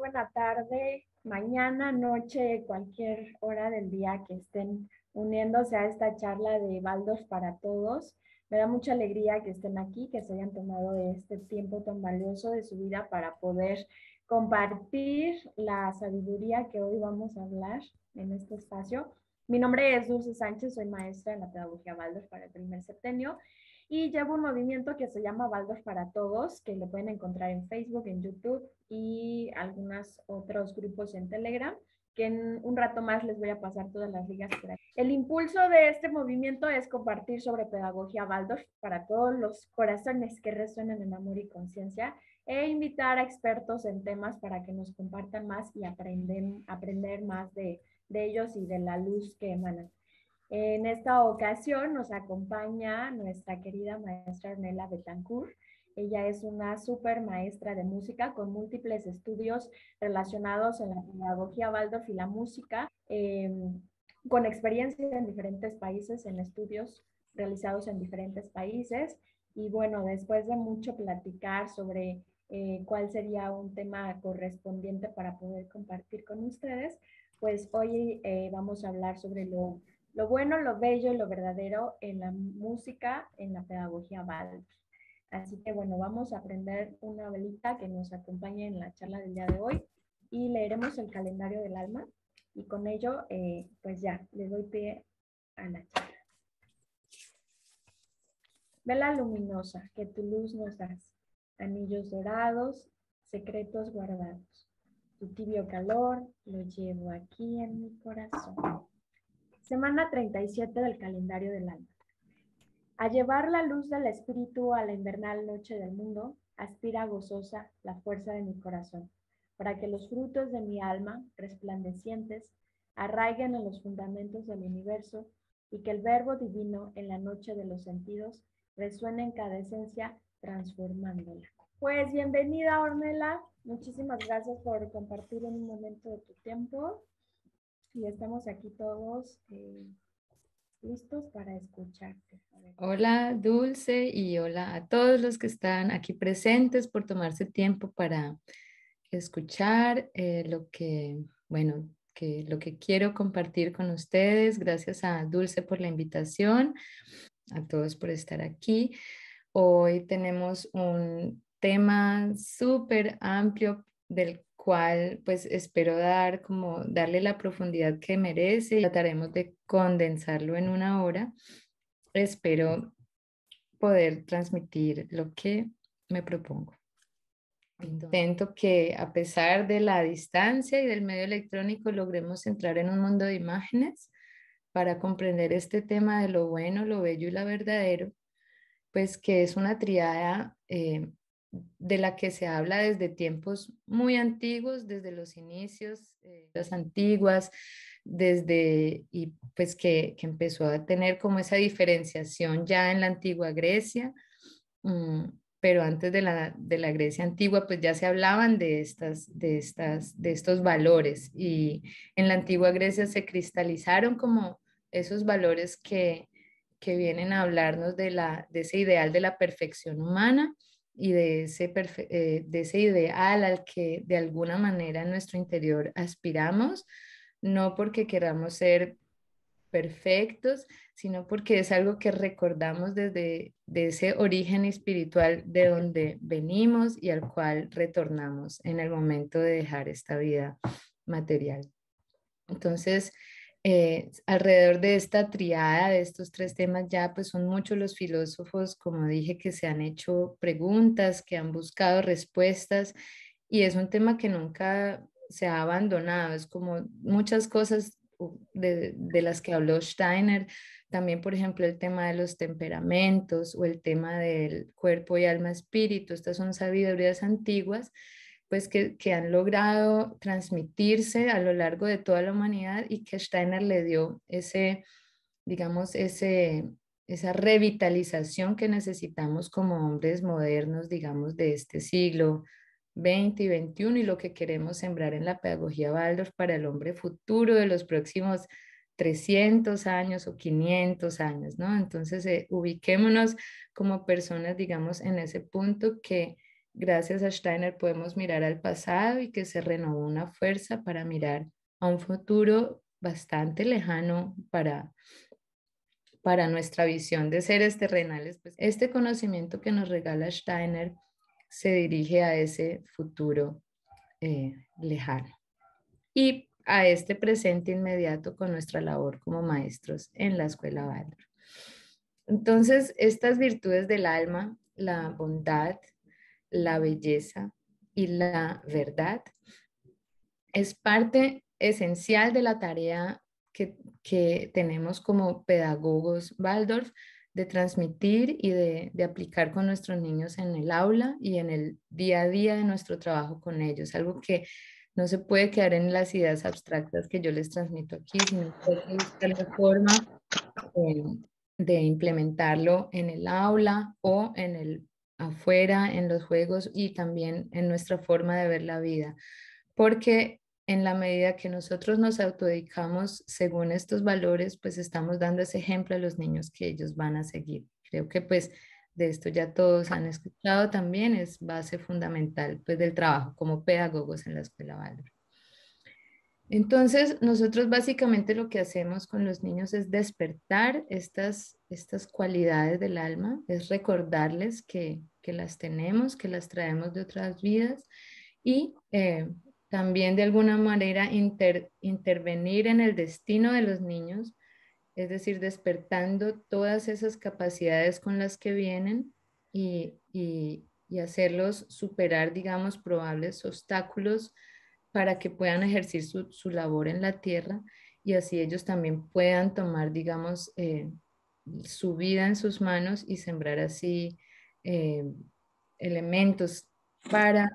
Buenas tarde, mañana, noche, cualquier hora del día que estén uniéndose a esta charla de Baldos para Todos. Me da mucha alegría que estén aquí, que se hayan tomado este tiempo tan valioso de su vida para poder compartir la sabiduría que hoy vamos a hablar en este espacio. Mi nombre es Dulce Sánchez, soy maestra en la Pedagogía Baldos para el primer septenio y llevo un movimiento que se llama Baldor para Todos, que le pueden encontrar en Facebook, en YouTube y algunos otros grupos en Telegram, que en un rato más les voy a pasar todas las ligas El impulso de este movimiento es compartir sobre pedagogía Baldor para todos los corazones que resuenan en amor y conciencia e invitar a expertos en temas para que nos compartan más y aprenden, aprender más de, de ellos y de la luz que emanan. En esta ocasión nos acompaña nuestra querida maestra Nela Betancourt. Ella es una super maestra de música con múltiples estudios relacionados en la pedagogía Waldorf y la música, em, con experiencia en diferentes países, en estudios realizados en diferentes países. Y bueno, después de mucho platicar sobre eh, cuál sería un tema correspondiente para poder compartir con ustedes, pues hoy eh, vamos a hablar sobre lo lo bueno, lo bello y lo verdadero en la música, en la pedagogía Waldorf. Así que bueno, vamos a aprender una velita que nos acompañe en la charla del día de hoy y leeremos el calendario del alma y con ello, eh, pues ya, le doy pie a la charla. Vela luminosa, que tu luz nos das, anillos dorados, secretos guardados. Tu tibio calor lo llevo aquí en mi corazón. Semana 37 del calendario del alma. A llevar la luz del espíritu a la invernal noche del mundo, aspira gozosa la fuerza de mi corazón, para que los frutos de mi alma, resplandecientes, arraiguen en los fundamentos del universo y que el verbo divino en la noche de los sentidos resuene en cada esencia, transformándola. Pues bienvenida, Ormela, Muchísimas gracias por compartir un momento de tu tiempo y estamos aquí todos eh, listos para escucharte. Hola Dulce y hola a todos los que están aquí presentes por tomarse tiempo para escuchar eh, lo que, bueno, que lo que quiero compartir con ustedes. Gracias a Dulce por la invitación, a todos por estar aquí. Hoy tenemos un tema súper amplio del cual pues espero dar como darle la profundidad que merece y trataremos de condensarlo en una hora. Espero poder transmitir lo que me propongo. Intento que a pesar de la distancia y del medio electrónico logremos entrar en un mundo de imágenes para comprender este tema de lo bueno, lo bello y lo verdadero, pues que es una triada eh, de la que se habla desde tiempos muy antiguos, desde los inicios, eh, las antiguas, desde, y pues que, empezó a tener como esa diferenciación ya en la antigua Grecia, mm, pero antes de la, de la, Grecia antigua, pues ya se hablaban de, estas, de, estas, de estos valores y en la antigua Grecia se cristalizaron como esos valores que, que vienen a hablarnos de, la, de ese ideal de la perfección humana y de ese, eh, de ese ideal al que de alguna manera en nuestro interior aspiramos, no porque queramos ser perfectos, sino porque es algo que recordamos desde de ese origen espiritual de donde venimos y al cual retornamos en el momento de dejar esta vida material. Entonces, eh, alrededor de esta triada, de estos tres temas, ya pues son muchos los filósofos, como dije, que se han hecho preguntas, que han buscado respuestas y es un tema que nunca se ha abandonado. Es como muchas cosas de, de las que habló Steiner, también por ejemplo el tema de los temperamentos o el tema del cuerpo y alma espíritu, estas son sabidurías antiguas pues que, han logrado transmitirse a lo largo de toda la humanidad y que Steiner le dio ese, digamos, ese, esa revitalización que necesitamos como hombres modernos, digamos, de este siglo XX y XXI y lo que queremos sembrar en la pedagogía Waldorf para el hombre futuro de los próximos 300 años o 500 años, ¿no? Entonces, eh, ubiquémonos como personas, digamos, en ese punto que Gracias a Steiner podemos mirar al pasado y que se renovó una fuerza para mirar a un futuro bastante lejano para, para nuestra visión de seres terrenales. Pues, este conocimiento que nos regala Steiner se dirige a ese futuro eh, lejano y a este presente inmediato con nuestra labor como maestros en la escuela Waldorf. Entonces, estas virtudes del alma, la bondad, la belleza y la verdad es parte esencial de la tarea que, tenemos como pedagogos Waldorf de transmitir y de, aplicar con nuestros niños en el aula y en el día a día de nuestro trabajo con ellos. Algo que no se puede quedar en las ideas abstractas que yo les transmito aquí, sino que la forma eh, de implementarlo en el aula o en el afuera, en los juegos y también en nuestra forma de ver la vida. Porque en la medida que nosotros nos autodicamos según estos valores, pues estamos dando ese ejemplo a los niños que ellos van a seguir. Creo que pues de esto ya todos han escuchado también, es base fundamental pues del trabajo como pedagogos en la escuela Valor. Entonces, nosotros básicamente lo que hacemos con los niños es despertar estas, estas cualidades del alma, es recordarles que que las tenemos, que las traemos de otras vidas y eh, también de alguna manera intervenir en el destino de los niños, es decir, despertando todas esas capacidades con las que vienen y, hacerlos superar, digamos, probables obstáculos para que puedan ejercer su, labor en la tierra y así ellos también puedan tomar, digamos, eh, su vida en sus manos y sembrar así eh, elementos para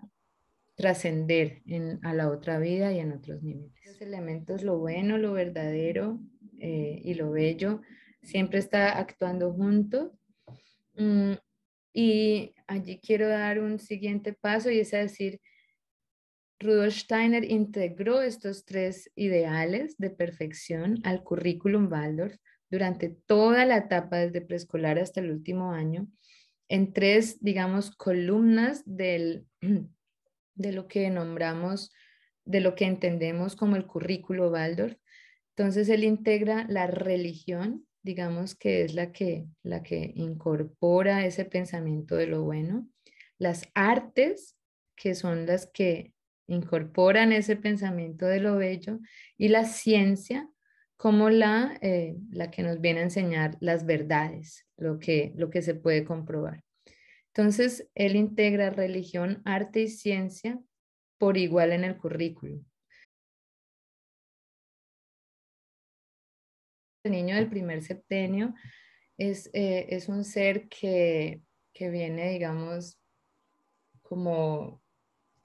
trascender a la otra vida y en otros niveles. Los elementos, lo bueno, lo verdadero eh, y lo bello, siempre está actuando juntos. Mm, y allí quiero dar un siguiente paso y es decir, Rudolf Steiner integró estos tres ideales de perfección al currículum Waldorf durante toda la etapa desde preescolar hasta el último año en tres, digamos, columnas de lo que nombramos, de lo que entendemos como el currículo Waldorf. Entonces, él integra la religión, digamos que es la que, la que incorpora ese pensamiento de lo bueno, las artes, que son las que incorporan ese pensamiento de lo bello, y la ciencia, como eh, la, que nos viene a enseñar las verdades, lo que, lo que se puede comprobar. Entonces, él integra religión, arte y ciencia por igual en el currículo. El niño del primer septenio es, eh, un ser que, que viene, digamos, como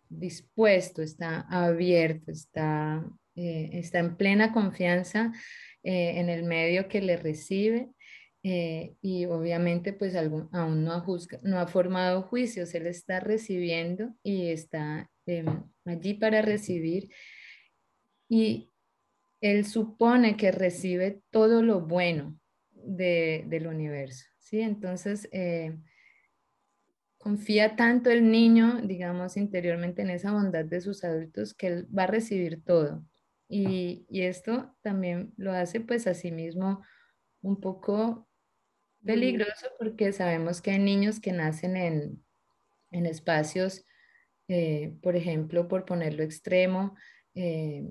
dispuesto, está abierto, está eh, está en plena confianza eh, en el medio que le recibe eh, y obviamente pues aún no ha, formado juicios, él está recibiendo y está em, allí para recibir y él supone que recibe todo lo bueno de, del universo, ¿sí? Entonces confía tanto el niño, digamos, interiormente en esa bondad de sus adultos que él va a recibir todo. Y, esto también lo hace pues a sí mismo un poco peligroso porque sabemos que hay niños que nacen en, espacios, eh, por ejemplo, por ponerlo extremo, eh,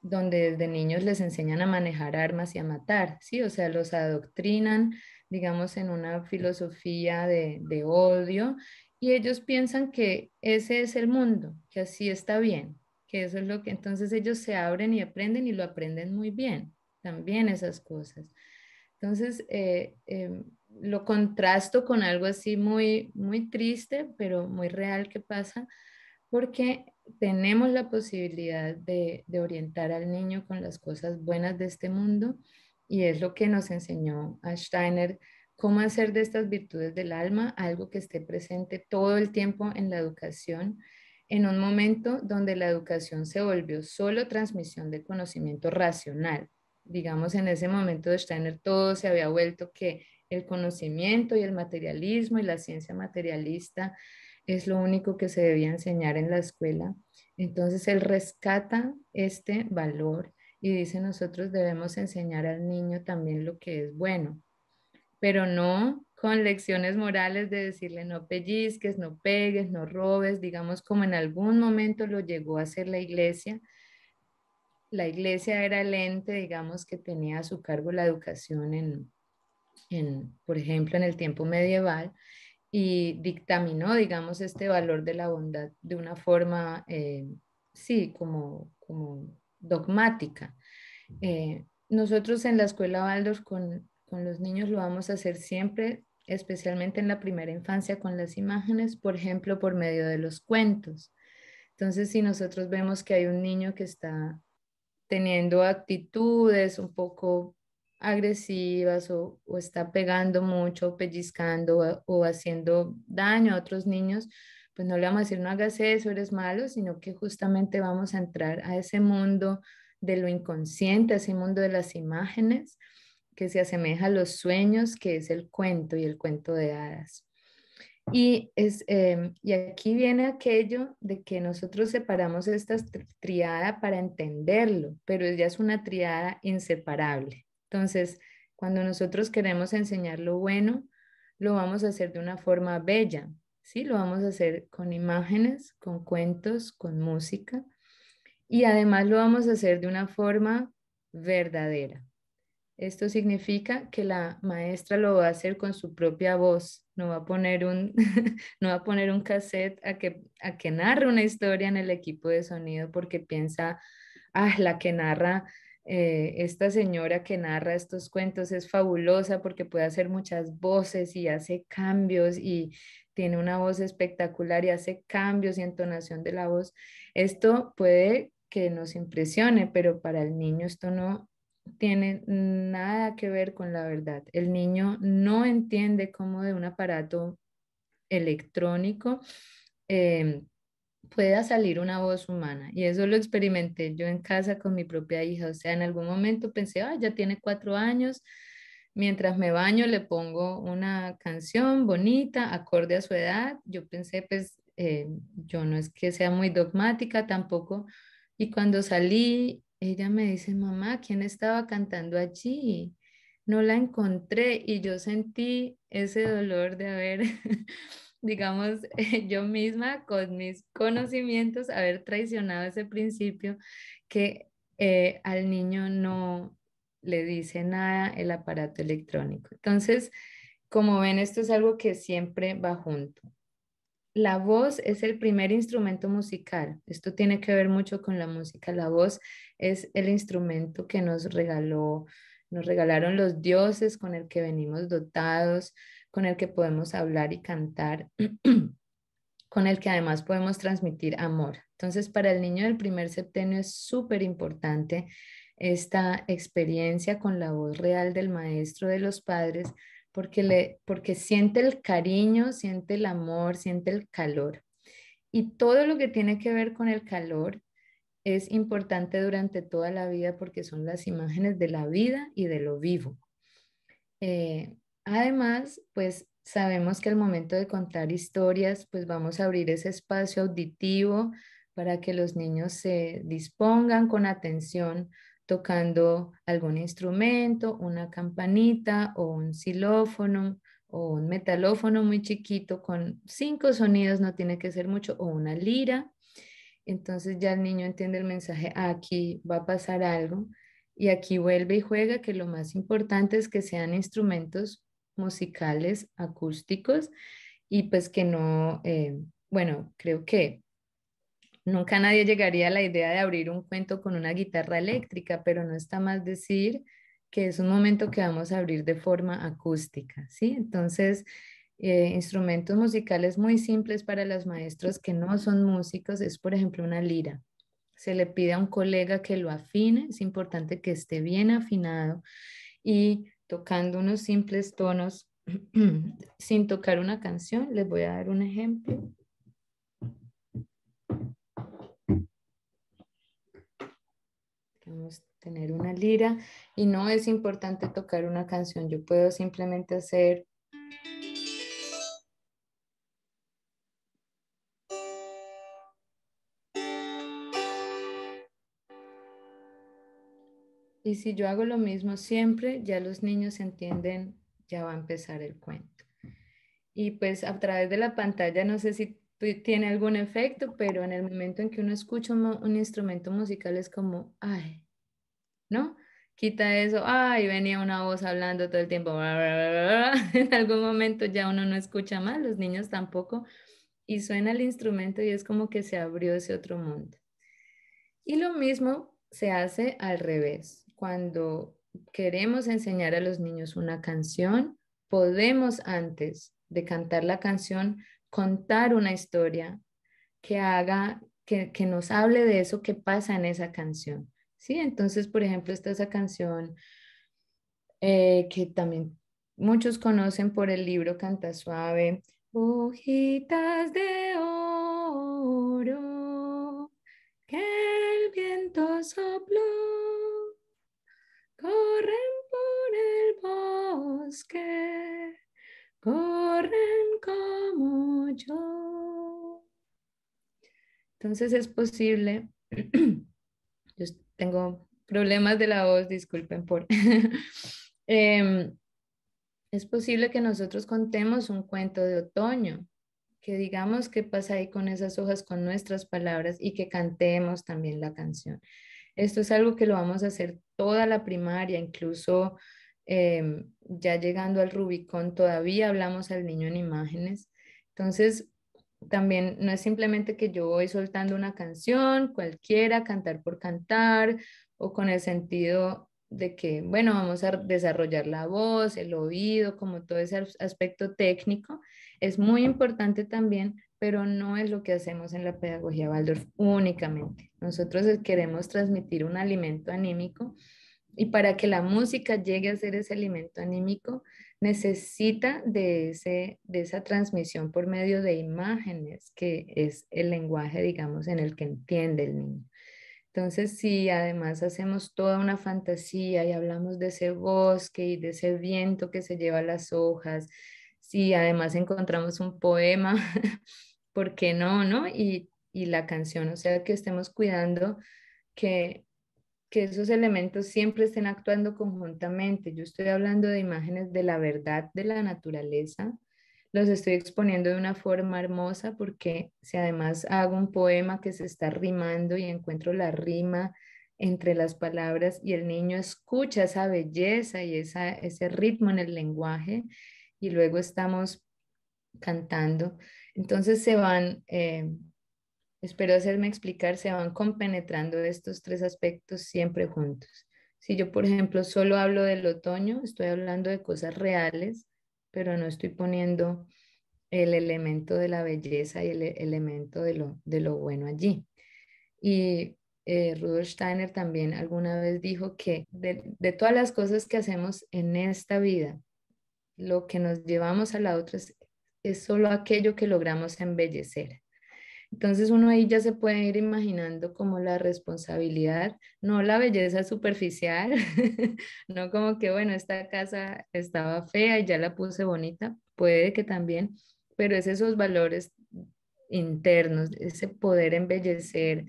donde desde niños les enseñan a manejar armas y a matar, ¿sí? O sea, los adoctrinan, digamos, en una filosofía de odio y ellos piensan que ese es el mundo, que así está bien, que eso es lo que entonces ellos se abren y aprenden y lo aprenden muy bien, también esas cosas. Entonces, eh, em, lo contrasto con algo así muy, muy triste, pero muy real que pasa, porque tenemos la posibilidad de, de orientar al niño con las cosas buenas de este mundo y es lo que nos enseñó a Steiner cómo hacer de estas virtudes del alma algo que esté presente todo el tiempo en la educación en un momento donde la educación se volvió solo transmisión de conocimiento racional. Digamos, en ese momento de Steiner todo se había vuelto que el conocimiento y el materialismo y la ciencia materialista es lo único que se debía enseñar en la escuela. Entonces él rescata este valor y dice nosotros debemos enseñar al niño también lo que es bueno, pero no con lecciones morales de decirle no pellizques, no pegues, no robes, digamos como en algún momento lo llegó a hacer la iglesia. La iglesia era el ente, digamos, que tenía a su cargo la educación en, por ejemplo, en el tiempo medieval y dictaminó, digamos, este valor de la bondad de una forma, eh, sí, como, dogmática. Eh, nosotros en la escuela Baldor con, con los niños lo vamos a hacer siempre especialmente en la primera infancia con las imágenes, por ejemplo, por medio de los cuentos. Entonces, si nosotros vemos que hay un niño que está teniendo actitudes un poco agresivas o, está pegando mucho, pellizcando o, haciendo daño a otros niños, pues no le vamos a decir no hagas eso, eres malo, sino que justamente vamos a entrar a ese mundo de lo inconsciente, a ese mundo de las imágenes, que se asemeja a los sueños, que es el cuento y el cuento de hadas. Y, es, em, y aquí viene aquello de que nosotros separamos esta triada para entenderlo, pero ella es una triada inseparable. Entonces, cuando nosotros queremos enseñar lo bueno, lo vamos a hacer de una forma bella, ¿sí? Lo vamos a hacer con imágenes, con cuentos, con música y además lo vamos a hacer de una forma verdadera, esto significa que la maestra lo va a hacer con su propia voz, no va a poner un, no va a poner un cassette a que, a que narre una historia en el equipo de sonido porque piensa, ah, la que narra, eh, esta señora que narra estos cuentos es fabulosa porque puede hacer muchas voces y hace cambios y tiene una voz espectacular y hace cambios y entonación de la voz. Esto puede que nos impresione, pero para el niño esto no tiene nada que ver con la verdad. El niño no entiende cómo de un aparato electrónico eh, pueda salir una voz humana. Y eso lo experimenté yo en casa con mi propia hija. O sea, en algún momento pensé, ah, ya tiene cuatro años. Mientras me baño le pongo una canción bonita, acorde a su edad. Yo pensé, pues eh, yo no es que sea muy dogmática tampoco. Y cuando salí ella me dice, mamá, ¿quién estaba cantando allí? No la encontré y yo sentí ese dolor de haber, digamos, yo misma con mis conocimientos, haber traicionado ese principio que eh, al niño no le dice nada el aparato electrónico. Entonces, como ven, esto es algo que siempre va junto la voz es el primer instrumento musical. Esto tiene que ver mucho con la música. La voz es el instrumento que nos regaló, nos regalaron los dioses, con el que venimos dotados, con el que podemos hablar y cantar, con el que además podemos transmitir amor. Entonces, para el niño del primer septenio es súper importante esta experiencia con la voz real del maestro de los padres porque, le, porque siente el cariño, siente el amor, siente el calor. Y todo lo que tiene que ver con el calor es importante durante toda la vida porque son las imágenes de la vida y de lo vivo. Eh, además, pues sabemos que al momento de contar historias, pues vamos a abrir ese espacio auditivo para que los niños se dispongan con atención tocando algún instrumento, una campanita o un xilófono o un metalófono muy chiquito con cinco sonidos, no tiene que ser mucho, o una lira. Entonces ya el niño entiende el mensaje, ah, aquí va a pasar algo y aquí vuelve y juega, que lo más importante es que sean instrumentos musicales, acústicos y pues que no, eh, bueno, creo que Nunca nadie llegaría a la idea de abrir un cuento con una guitarra eléctrica, pero no está más decir que es un momento que vamos a abrir de forma acústica, ¿sí? Entonces, eh, instrumentos musicales muy simples para los maestros que no son músicos es, por ejemplo, una lira. Se le pide a un colega que lo afine, es importante que esté bien afinado y tocando unos simples tonos sin tocar una canción. Les voy a dar un ejemplo. Vamos tener una lira y no es importante tocar una canción. Yo puedo simplemente hacer Y si yo hago lo mismo siempre, ya los niños entienden, ya va a empezar el cuento. Y pues a través de la pantalla, no sé si pues, tiene algún efecto, pero en el momento en que uno escucha un, instrumento musical es como, ay, ¿no? Quita eso, ay, venía una voz hablando todo el tiempo, en algún momento ya uno no escucha más, los niños tampoco, y suena el instrumento y es como que se abrió ese otro mundo. Y lo mismo se hace al revés, cuando queremos enseñar a los niños una canción, podemos antes de cantar la canción contar una historia que haga, que, nos hable de eso que pasa en esa canción. ¿sí? Entonces, por ejemplo, está esa canción eh, que también muchos conocen por el libro Canta Suave, Hojitas de oro que el viento sopló, corren por el bosque. Entonces es posible, yo tengo problemas de la voz, disculpen por... Em, es posible que nosotros contemos un cuento de otoño, que digamos qué pasa ahí con esas hojas, con nuestras palabras y que cantemos también la canción. Esto es algo que lo vamos a hacer toda la primaria, incluso em, ya llegando al Rubicón, todavía hablamos al niño en imágenes entonces, también no es simplemente que yo voy soltando una canción cualquiera, cantar por cantar, o con el sentido de que, bueno, vamos a desarrollar la voz, el oído, como todo ese aspecto técnico, es muy importante también, pero no es lo que hacemos en la pedagogía Waldorf únicamente. Nosotros queremos transmitir un alimento anímico y para que la música llegue a ser ese alimento anímico, necesita de, ese, de esa transmisión por medio de imágenes, que es el lenguaje, digamos, en el que entiende el niño. Entonces, si además hacemos toda una fantasía y hablamos de ese bosque y de ese viento que se lleva las hojas, si además encontramos un poema, ¿por qué no, no? Y, y la canción, o sea, que estemos cuidando que que esos elementos siempre estén actuando conjuntamente. Yo estoy hablando de imágenes de la verdad de la naturaleza, los estoy exponiendo de una forma hermosa porque si además hago un poema que se está rimando y encuentro la rima entre las palabras y el niño escucha esa belleza y esa, ese ritmo en el lenguaje y luego estamos cantando, entonces se van... Eh, Espero hacerme explicar, se van compenetrando estos tres aspectos siempre juntos. Si yo, por ejemplo, solo hablo del otoño, estoy hablando de cosas reales, pero no estoy poniendo el elemento de la belleza y el e-, elemento de lo, bueno allí. Y eh, Rudolf Steiner también alguna vez dijo que de, todas las cosas que hacemos en esta vida, lo que nos llevamos a la otra es solo aquello que logramos embellecer. Entonces uno ahí ya se puede ir imaginando como la responsabilidad, no la belleza superficial, no como que, bueno, esta casa estaba fea y ya la puse bonita, puede que también, pero es esos valores internos, ese poder embellecer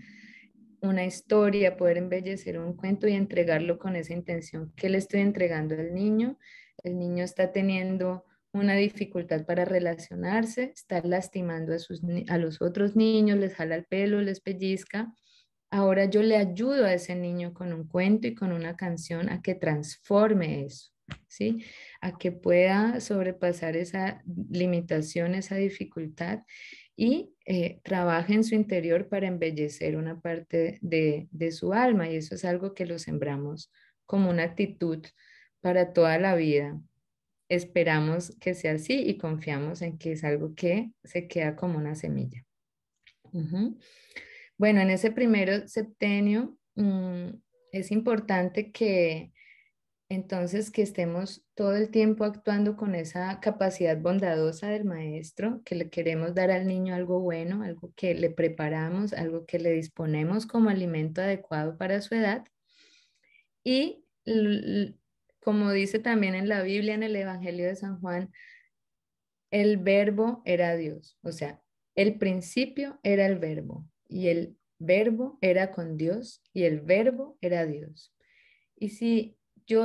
una historia, poder embellecer un cuento y entregarlo con esa intención que le estoy entregando al niño. El niño está teniendo una dificultad para relacionarse, está lastimando a, sus, a los otros niños, les jala el pelo, les pellizca. Ahora yo le ayudo a ese niño con un cuento y con una canción a que transforme eso, ¿sí? A que pueda sobrepasar esa limitación, esa dificultad y eh, trabaje en su interior para embellecer una parte de, de su alma y eso es algo que lo sembramos como una actitud para toda la vida, esperamos que sea así y confiamos en que es algo que se queda como una semilla. Bueno, en ese primero septenio mm, es importante que entonces que estemos todo el tiempo actuando con esa capacidad bondadosa del maestro, que le queremos dar al niño algo bueno, algo que le preparamos, algo que le disponemos como alimento adecuado para su edad. Y como dice también en la Biblia, en el Evangelio de San Juan, el verbo era Dios, o sea, el principio era el verbo y el verbo era con Dios y el verbo era Dios. Y si yo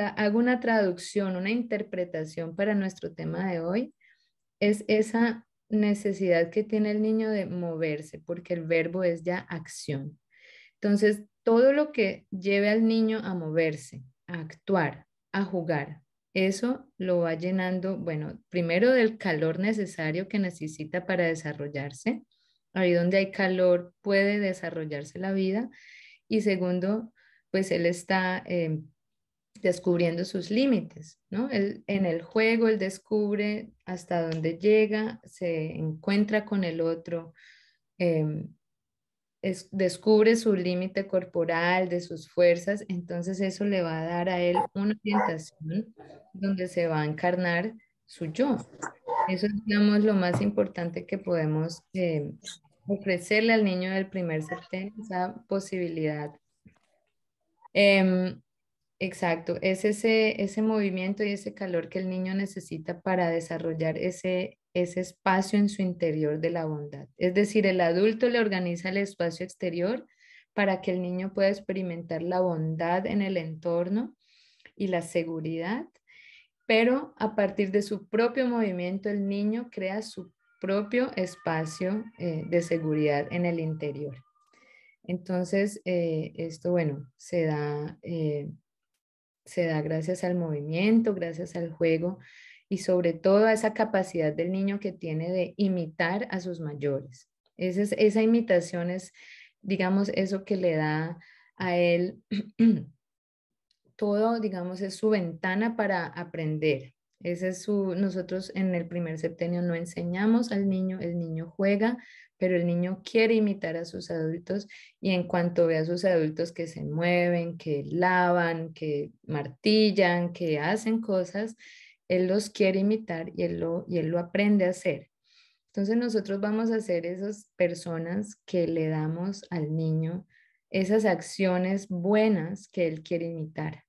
hago una traducción, una interpretación para nuestro tema de hoy, es esa necesidad que tiene el niño de moverse, porque el verbo es ya acción. Entonces, todo lo que lleve al niño a moverse, a actuar, a jugar. Eso lo va llenando, bueno, primero del calor necesario que necesita para desarrollarse. Ahí donde hay calor puede desarrollarse la vida. Y segundo, pues él está eh, descubriendo sus límites, ¿no? en el juego él descubre hasta dónde llega, se encuentra con el otro, em, descubre su límite corporal, de sus fuerzas, entonces eso le va a dar a él una orientación donde se va a encarnar su yo. Eso es, digamos, lo más importante que podemos eh, ofrecerle al niño del primer septenio, esa posibilidad. Em, exacto, es ese, ese movimiento y ese calor que el niño necesita para desarrollar ese ese espacio en su interior de la bondad. Es decir, el adulto le organiza el espacio exterior para que el niño pueda experimentar la bondad en el entorno y la seguridad, pero a partir de su propio movimiento el niño crea su propio espacio eh, de seguridad en el interior. Entonces, eh, esto, bueno, se da, eh, se da gracias al movimiento, gracias al juego, y sobre todo esa capacidad del niño que tiene de imitar a sus mayores. Esa, esa imitación es, digamos, eso que le da a él todo, digamos, es su ventana para aprender. Ese es nosotros en el primer septenio no enseñamos al niño, el niño juega, pero el niño quiere imitar a sus adultos y en cuanto ve a sus adultos que se mueven, que lavan, que martillan, que hacen cosas, él los quiere imitar y él lo, y él lo aprende a hacer. Entonces nosotros vamos a ser esas personas que le damos al niño esas acciones buenas que él quiere imitar.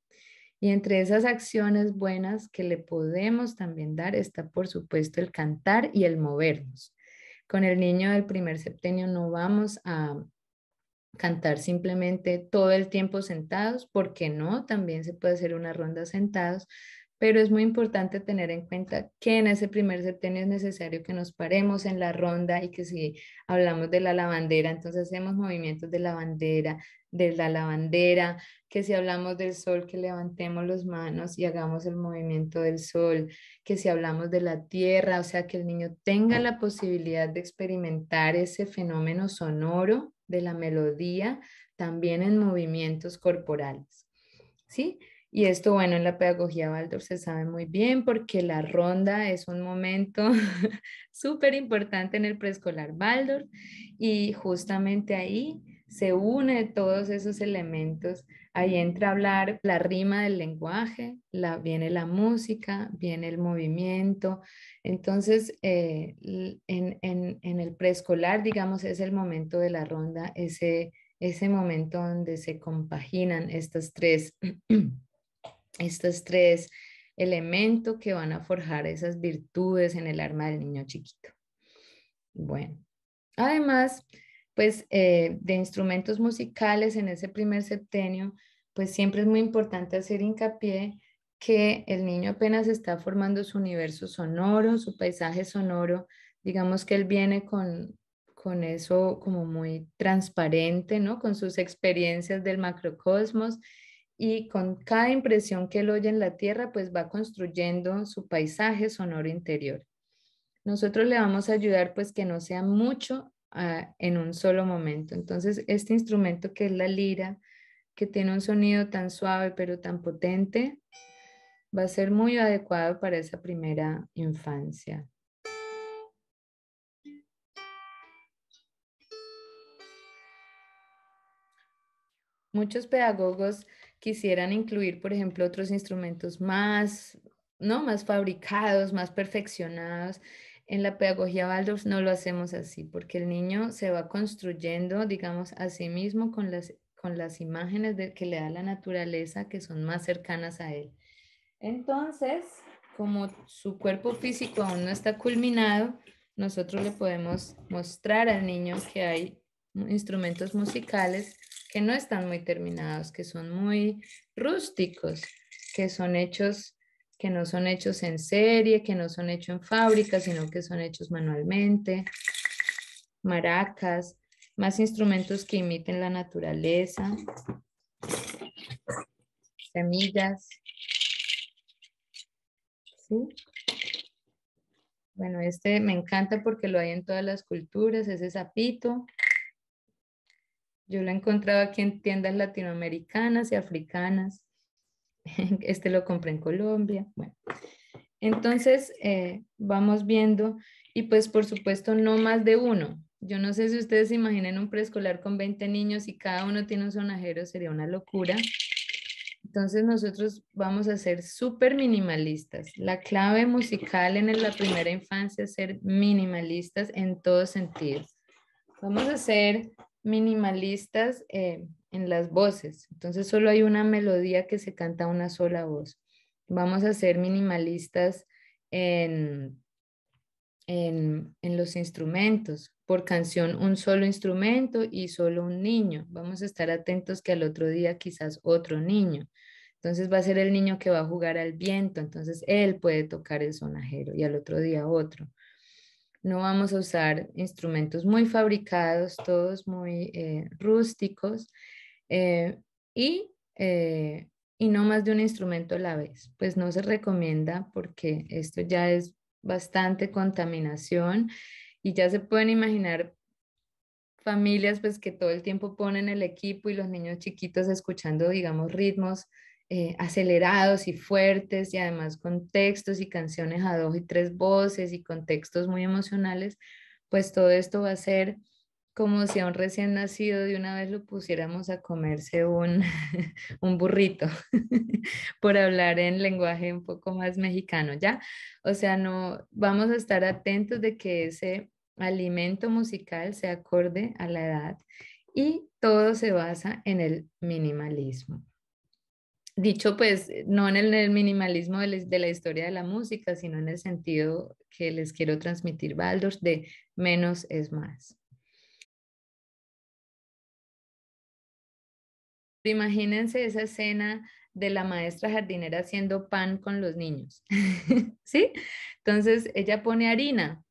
Y entre esas acciones buenas que le podemos también dar está, por supuesto, el cantar y el movernos. Con el niño del primer septenio no vamos a cantar simplemente todo el tiempo sentados, porque no, también se puede hacer una ronda sentados, pero es muy importante tener en cuenta que en ese primer septenio es necesario que nos paremos en la ronda y que si hablamos de la lavandera, entonces hacemos movimientos de la lavandera, de la lavandera, que si hablamos del sol, que levantemos las manos y hagamos el movimiento del sol, que si hablamos de la tierra, o sea, que el niño tenga la posibilidad de experimentar ese fenómeno sonoro de la melodía también en movimientos corporales. ¿Sí? Y esto, bueno, en la pedagogía Baldor se sabe muy bien porque la ronda es un momento súper importante en el preescolar Baldor y justamente ahí se une todos esos elementos. Ahí entra a hablar la rima del lenguaje, la, viene la música, viene el movimiento. Entonces, eh, en, el preescolar, digamos, es el momento de la ronda, ese, ese momento donde se compaginan estas tres estos tres elementos que van a forjar esas virtudes en el alma del niño chiquito. Bueno, además, pues eh, de instrumentos musicales en ese primer septenio, pues siempre es muy importante hacer hincapié que el niño apenas está formando su universo sonoro, su paisaje sonoro, digamos que él viene con, con eso como muy transparente, ¿no? Con sus experiencias del macrocosmos y con cada impresión que él oye en la tierra, pues va construyendo su paisaje sonoro interior. Nosotros le vamos a ayudar pues que no sea mucho ah, en un solo momento. Entonces, este instrumento que es la lira, que tiene un sonido tan suave pero tan potente, va a ser muy adecuado para esa primera infancia. Muchos pedagogos quisieran incluir, por ejemplo, otros instrumentos más, ¿no? Más fabricados, más perfeccionados. En la pedagogía Waldorf no lo hacemos así, porque el niño se va construyendo, digamos, a sí mismo con las, con las imágenes que le da la naturaleza, que son más cercanas a él. Entonces, como su cuerpo físico aún no está culminado, nosotros le podemos mostrar al niño que hay instrumentos musicales que no están muy terminados, que son muy rústicos, que son hechos que no son hechos en serie, que no son hechos en fábrica, sino que son hechos manualmente, maracas, más instrumentos que imiten la naturaleza, semillas. Bueno, este me encanta porque lo hay en todas las culturas, ese sapito. Yo lo he encontrado aquí en tiendas latinoamericanas y africanas. Este lo compré en Colombia. Bueno, entonces eh, vamos viendo y pues por supuesto no más de uno. Yo no sé si ustedes se imaginan un preescolar con 20 niños y cada uno tiene un sonajero, sería una locura. Entonces nosotros vamos a ser súper minimalistas. La clave musical en la primera infancia es ser minimalistas en todo sentido Vamos a hacer minimalistas eh, en las voces. Entonces solo hay una melodía que se canta una sola voz. Vamos a ser minimalistas en, en, en, los instrumentos. Por canción, un solo instrumento y solo un niño. Vamos a estar atentos que al otro día quizás otro niño. Entonces va a ser el niño que va a jugar al viento, entonces él puede tocar el sonajero y al otro día otro. No vamos a usar instrumentos muy fabricados, todos muy eh, rústicos eh, y, eh, y no más de un instrumento a la vez. Pues no se recomienda porque esto ya es bastante contaminación y ya se pueden imaginar familias pues que todo el tiempo ponen el equipo y los niños chiquitos escuchando digamos ritmos eh, acelerados y fuertes y además con textos y canciones a dos y tres voces y contextos muy emocionales, pues todo esto va a ser como si a un recién nacido de una vez lo pusiéramos a comerse un, un burrito, por hablar en lenguaje un poco más mexicano, ¿ya? O sea, no vamos a estar atentos de que ese alimento musical se acorde a la edad y todo se basa en el minimalismo dicho pues eh, no en el, minimalismo de, la historia de la música, sino en el sentido que les quiero transmitir baldur de menos es más. Imagínense esa escena de la maestra jardinera haciendo pan con los niños, ¿sí? Entonces ella pone harina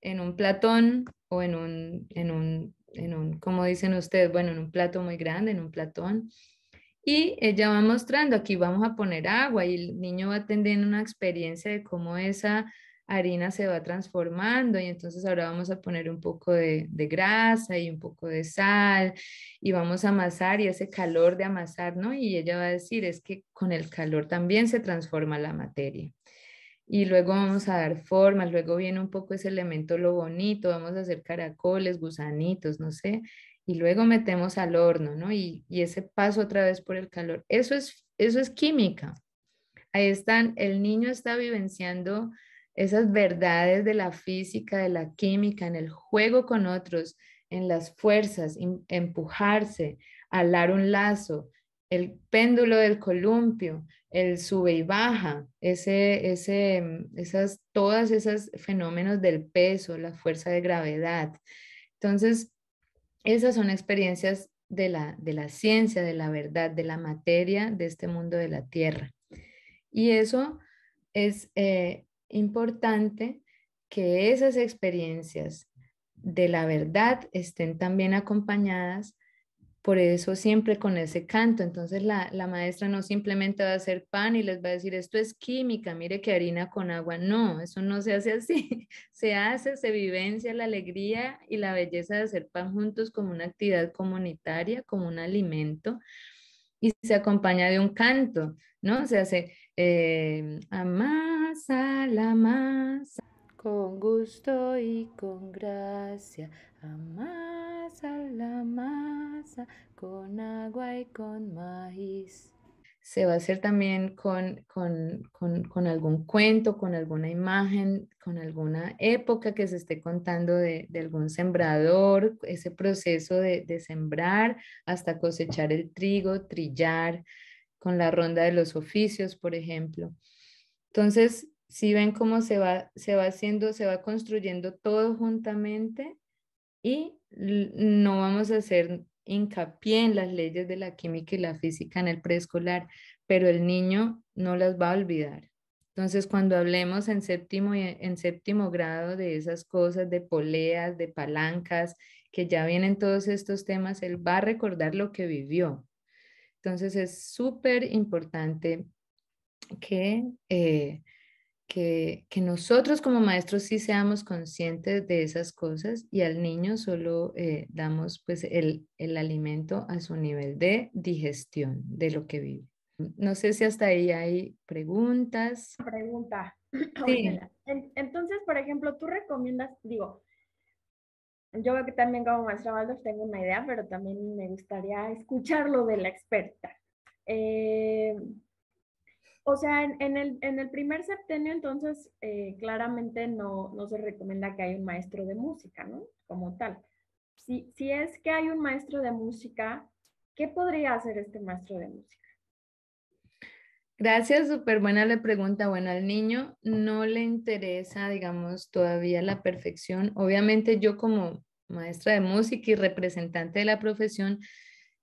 en un platón o en un, en un, en un, como dicen ustedes, bueno, en un plato muy grande, en un platón, y ella va mostrando, aquí vamos a poner agua y el niño va teniendo una experiencia de cómo esa harina se va transformando y entonces ahora vamos a poner un poco de, de, grasa y un poco de sal y vamos a amasar y ese calor de amasar, ¿no? Y ella va a decir, es que con el calor también se transforma la materia. Y luego vamos a dar formas, luego viene un poco ese elemento lo bonito, vamos a hacer caracoles, gusanitos, no sé, y luego metemos al horno, ¿no? Y, ese paso otra vez por el calor. Eso es, eso es química. Ahí están, el niño está vivenciando esas verdades de la física, de la química, en el juego con otros, en las fuerzas, empujarse, alar un lazo, el péndulo del columpio, el sube y baja, ese, ese, mm, esas, todas esos fenómenos del peso, la fuerza de gravedad. Entonces, esas son experiencias de la, de la ciencia, de la verdad, de la materia, de este mundo de la tierra. Y eso es eh, importante que esas experiencias de la verdad estén también acompañadas por eso siempre con ese canto. Entonces la, maestra no simplemente va a hacer pan y les va a decir, esto es química, mire que harina con agua. No, eso no se hace así. Se hace, se vivencia la alegría y la belleza de hacer pan juntos como una actividad comunitaria, como un alimento. Y se acompaña de un canto, ¿no? Se hace, eh, amasa la masa. Con gusto y con gracia, masa, la masa con agua y con maíz. Se va a hacer también con, algún cuento, con alguna imagen, con alguna época que se esté contando de, algún sembrador, ese proceso de, de sembrar hasta cosechar el trigo, trillar, con la ronda de los oficios, por ejemplo. Entonces, si ven cómo se va, se va haciendo, se va construyendo todo juntamente y no vamos a hacer hincapié en las leyes de la química y la física en el preescolar, pero el niño no las va a olvidar. Entonces, cuando hablemos en séptimo, e, en séptimo grado de esas cosas, de poleas, de palancas, que ya vienen todos estos temas, él va a recordar lo que vivió. Entonces, es súper importante que eh, que, nosotros como maestros sí seamos conscientes de esas cosas y al niño solo eh, damos pues el, alimento a su nivel de digestión de lo que vive. No sé si hasta ahí hay preguntas. Pregunta. Sí. Entonces, por ejemplo, tú recomiendas, digo, yo veo que también como maestra Waldorf tengo una idea, pero también me gustaría escuchar lo de la experta. Eh, o sea, en, en, el, primer septenio entonces eh, claramente no, no, se recomienda que haya un maestro de música, ¿no? Como tal. Si, si es que hay un maestro de música, ¿qué podría hacer este maestro de música? Gracias, súper buena la pregunta. Bueno, al niño no le interesa, digamos, todavía la perfección. Obviamente yo como maestra de música y representante de la profesión,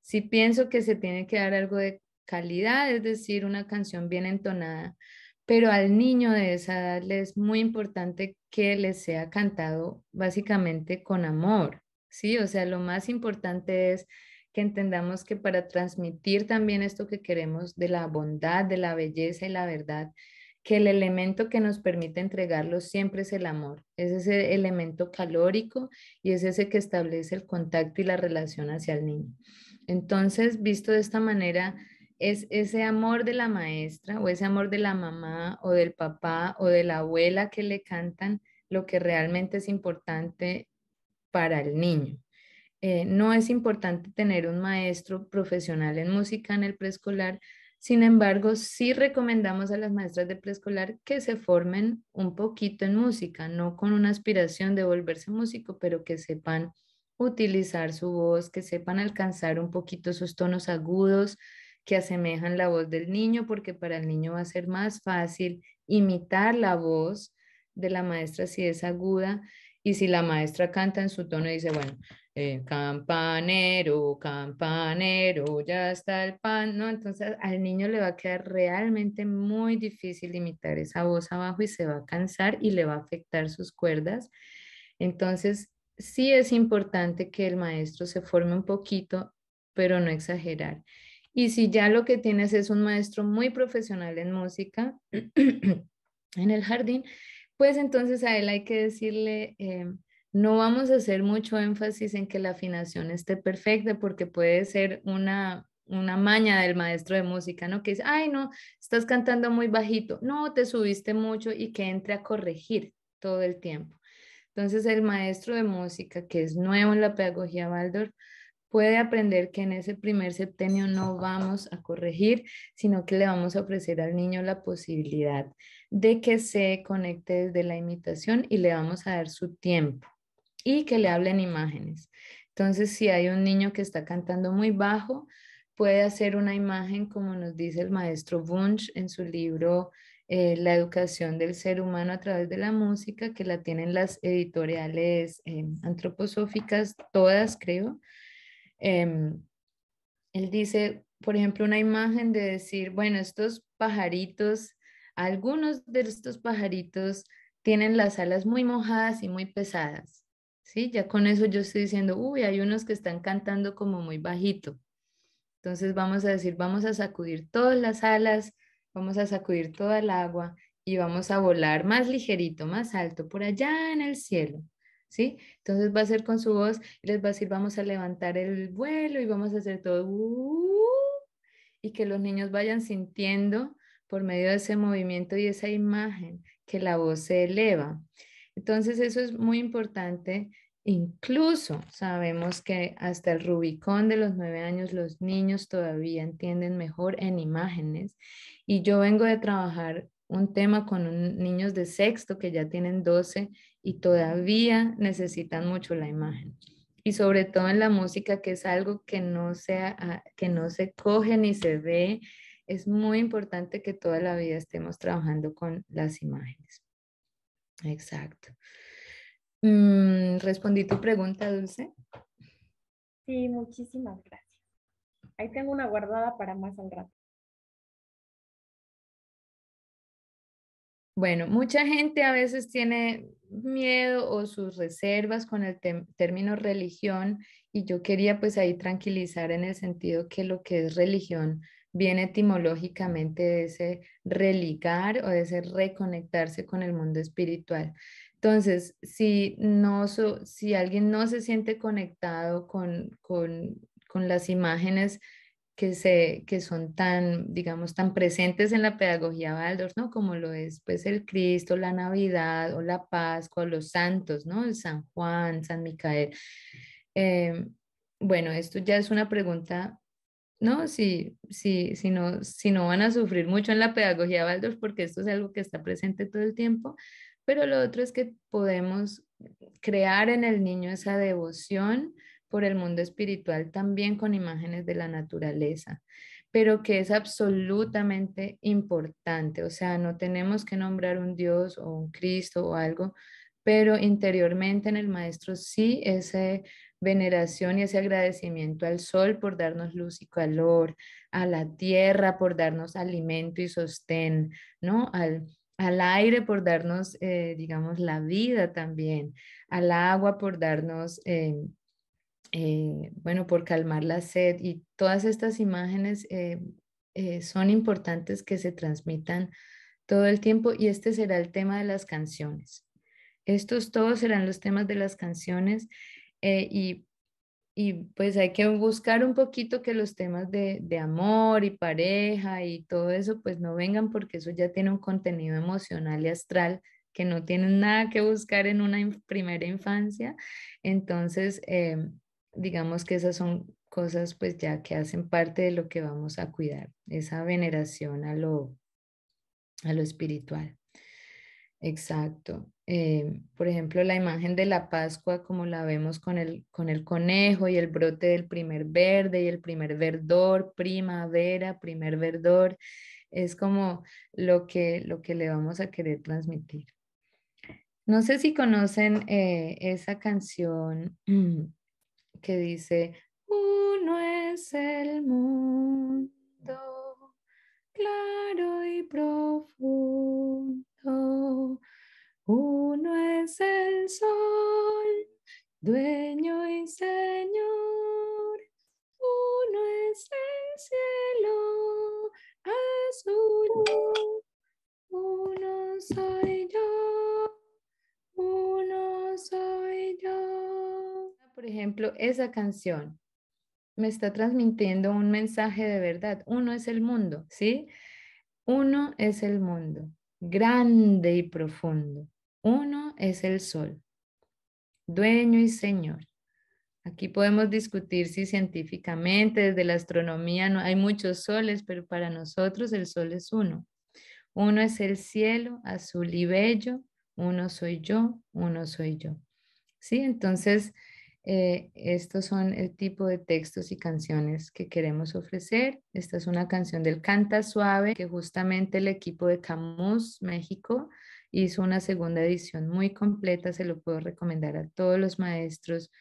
sí pienso que se tiene que dar algo de es decir, una canción bien entonada, pero al niño de esa edad le es muy importante que le sea cantado básicamente con amor, ¿sí? O sea, lo más importante es que entendamos que para transmitir también esto que queremos de la bondad, de la belleza y la verdad, que el elemento que nos permite entregarlo siempre es el amor, es ese elemento calórico y es ese que establece el contacto y la relación hacia el niño. Entonces, visto de esta manera, es ese amor de la maestra o ese amor de la mamá o del papá o de la abuela que le cantan lo que realmente es importante para el niño. Eh, no es importante tener un maestro profesional en música en el preescolar, sin embargo, sí recomendamos a las maestras de preescolar que se formen un poquito en música, no con una aspiración de volverse músico, pero que sepan utilizar su voz, que sepan alcanzar un poquito sus tonos agudos, que asemejan la voz del niño, porque para el niño va a ser más fácil imitar la voz de la maestra si es aguda y si la maestra canta en su tono y dice, bueno, eh, campanero, campanero, ya está el pan, ¿no? Entonces al niño le va a quedar realmente muy difícil imitar esa voz abajo y se va a cansar y le va a afectar sus cuerdas. Entonces sí es importante que el maestro se forme un poquito, pero no exagerar. Y si ya lo que tienes es un maestro muy profesional en música, en el jardín, pues entonces a él hay que decirle, eh, no vamos a hacer mucho énfasis en que la afinación esté perfecta porque puede ser una maña del maestro de música, ¿no? Que dice, ay, no, estás cantando muy bajito, no, te subiste mucho y que entre a corregir todo el tiempo. Entonces, el maestro de música, que es nuevo en la pedagogía Waldorf, puede aprender que en ese primer septenio no vamos a corregir, sino que le vamos a ofrecer al niño la posibilidad de que se conecte desde la imitación y le vamos a dar su tiempo y que le hablen imágenes. Entonces, si hay un niño que está cantando muy bajo, puede hacer una imagen como nos dice el maestro Wunsch en su libro eh, La educación del ser humano a través de la música, que la tienen las editoriales eh, antroposóficas, todas creo, Em, él dice, por ejemplo, una imagen de decir, bueno, estos pajaritos, algunos de estos pajaritos tienen las alas muy mojadas y muy pesadas. ¿sí? Ya con eso yo estoy diciendo, uy, hay unos que están cantando como muy bajito. Entonces vamos a decir, vamos a sacudir todas las alas, vamos a sacudir toda el agua y vamos a volar más ligerito, más alto, por allá en el cielo. ¿sí? Entonces va a ser con su voz y les va a decir, vamos a levantar el vuelo y vamos a hacer todo, uh, y que los niños vayan sintiendo por medio de ese movimiento y esa imagen que la voz se eleva. Entonces eso es muy importante. Incluso sabemos que hasta el Rubicón de los nueve años los niños todavía entienden mejor en imágenes. Y yo vengo de trabajar un tema con niños de sexto que ya tienen 12 y todavía necesitan mucho la imagen. Y sobre todo en la música, que es algo que no, que no se coge ni se ve, es muy importante que toda la vida estemos trabajando con las imágenes. Exacto. Mm, ¿Respondí tu pregunta, Dulce? Sí, muchísimas gracias. Ahí tengo una guardada para más al rato. Bueno, mucha gente a veces tiene miedo o sus reservas con el término religión y yo quería pues ahí tranquilizar en el sentido que lo que es religión viene etimológicamente de ese religar o de ese reconectarse con el mundo espiritual. Entonces, si, no, si alguien no se siente conectado con, con las imágenes que, se, que son tan, digamos, tan presentes en la pedagogía Waldorf, ¿no? Como lo es, pues, el Cristo, la Navidad o la Pascua, los santos, ¿no? El San Juan, San Micael. Eh, bueno, esto ya es una pregunta, ¿no? Si, si, si ¿no? si no van a sufrir mucho en la pedagogía Waldorf, porque esto es algo que está presente todo el tiempo, pero lo otro es que podemos crear en el niño esa devoción, por el mundo espiritual también con imágenes de la naturaleza, pero que es absolutamente importante. O sea, no tenemos que nombrar un Dios o un Cristo o algo, pero interiormente en el maestro sí esa veneración y ese agradecimiento al sol por darnos luz y calor, a la tierra por darnos alimento y sostén, ¿no? Al, al aire por darnos, eh, digamos, la vida también, al agua por darnos... Eh, eh, bueno, por calmar la sed y todas estas imágenes eh, eh, son importantes que se transmitan todo el tiempo y este será el tema de las canciones. Estos todos serán los temas de las canciones y, y, pues hay que buscar un poquito que los temas de, de amor y pareja y todo eso pues no vengan porque eso ya tiene un contenido emocional y astral que no tienen nada que buscar en una primera infancia. Entonces, em, digamos que esas son cosas pues ya que hacen parte de lo que vamos a cuidar, esa veneración a lo, a lo espiritual. Exacto. Em, por ejemplo, la imagen de la Pascua, como la vemos con el, con el conejo y el brote del primer verde y el primer verdor, primavera, primer verdor, es como lo que, lo que le vamos a querer transmitir. No sé si conocen eh, esa canción que dice, uno es el mundo, claro y profundo, uno es el sol, dueño y señor, uno es el cielo azul, uno soy yo, uno soy yo por ejemplo, esa canción me está transmitiendo un mensaje de verdad. Uno es el mundo, ¿sí? Uno es el mundo, grande y profundo. Uno es el sol, dueño y señor. Aquí podemos discutir si científicamente, desde la astronomía, no, hay muchos soles, pero para nosotros el sol es uno. Uno es el cielo azul y bello, uno soy yo, uno soy yo. ¿Sí? Entonces, eh, estos son el tipo de textos y canciones que queremos ofrecer. Esta es una canción del Canta Suave que justamente el equipo de Camus México hizo una segunda edición muy completa. Se lo puedo recomendar a todos los maestros.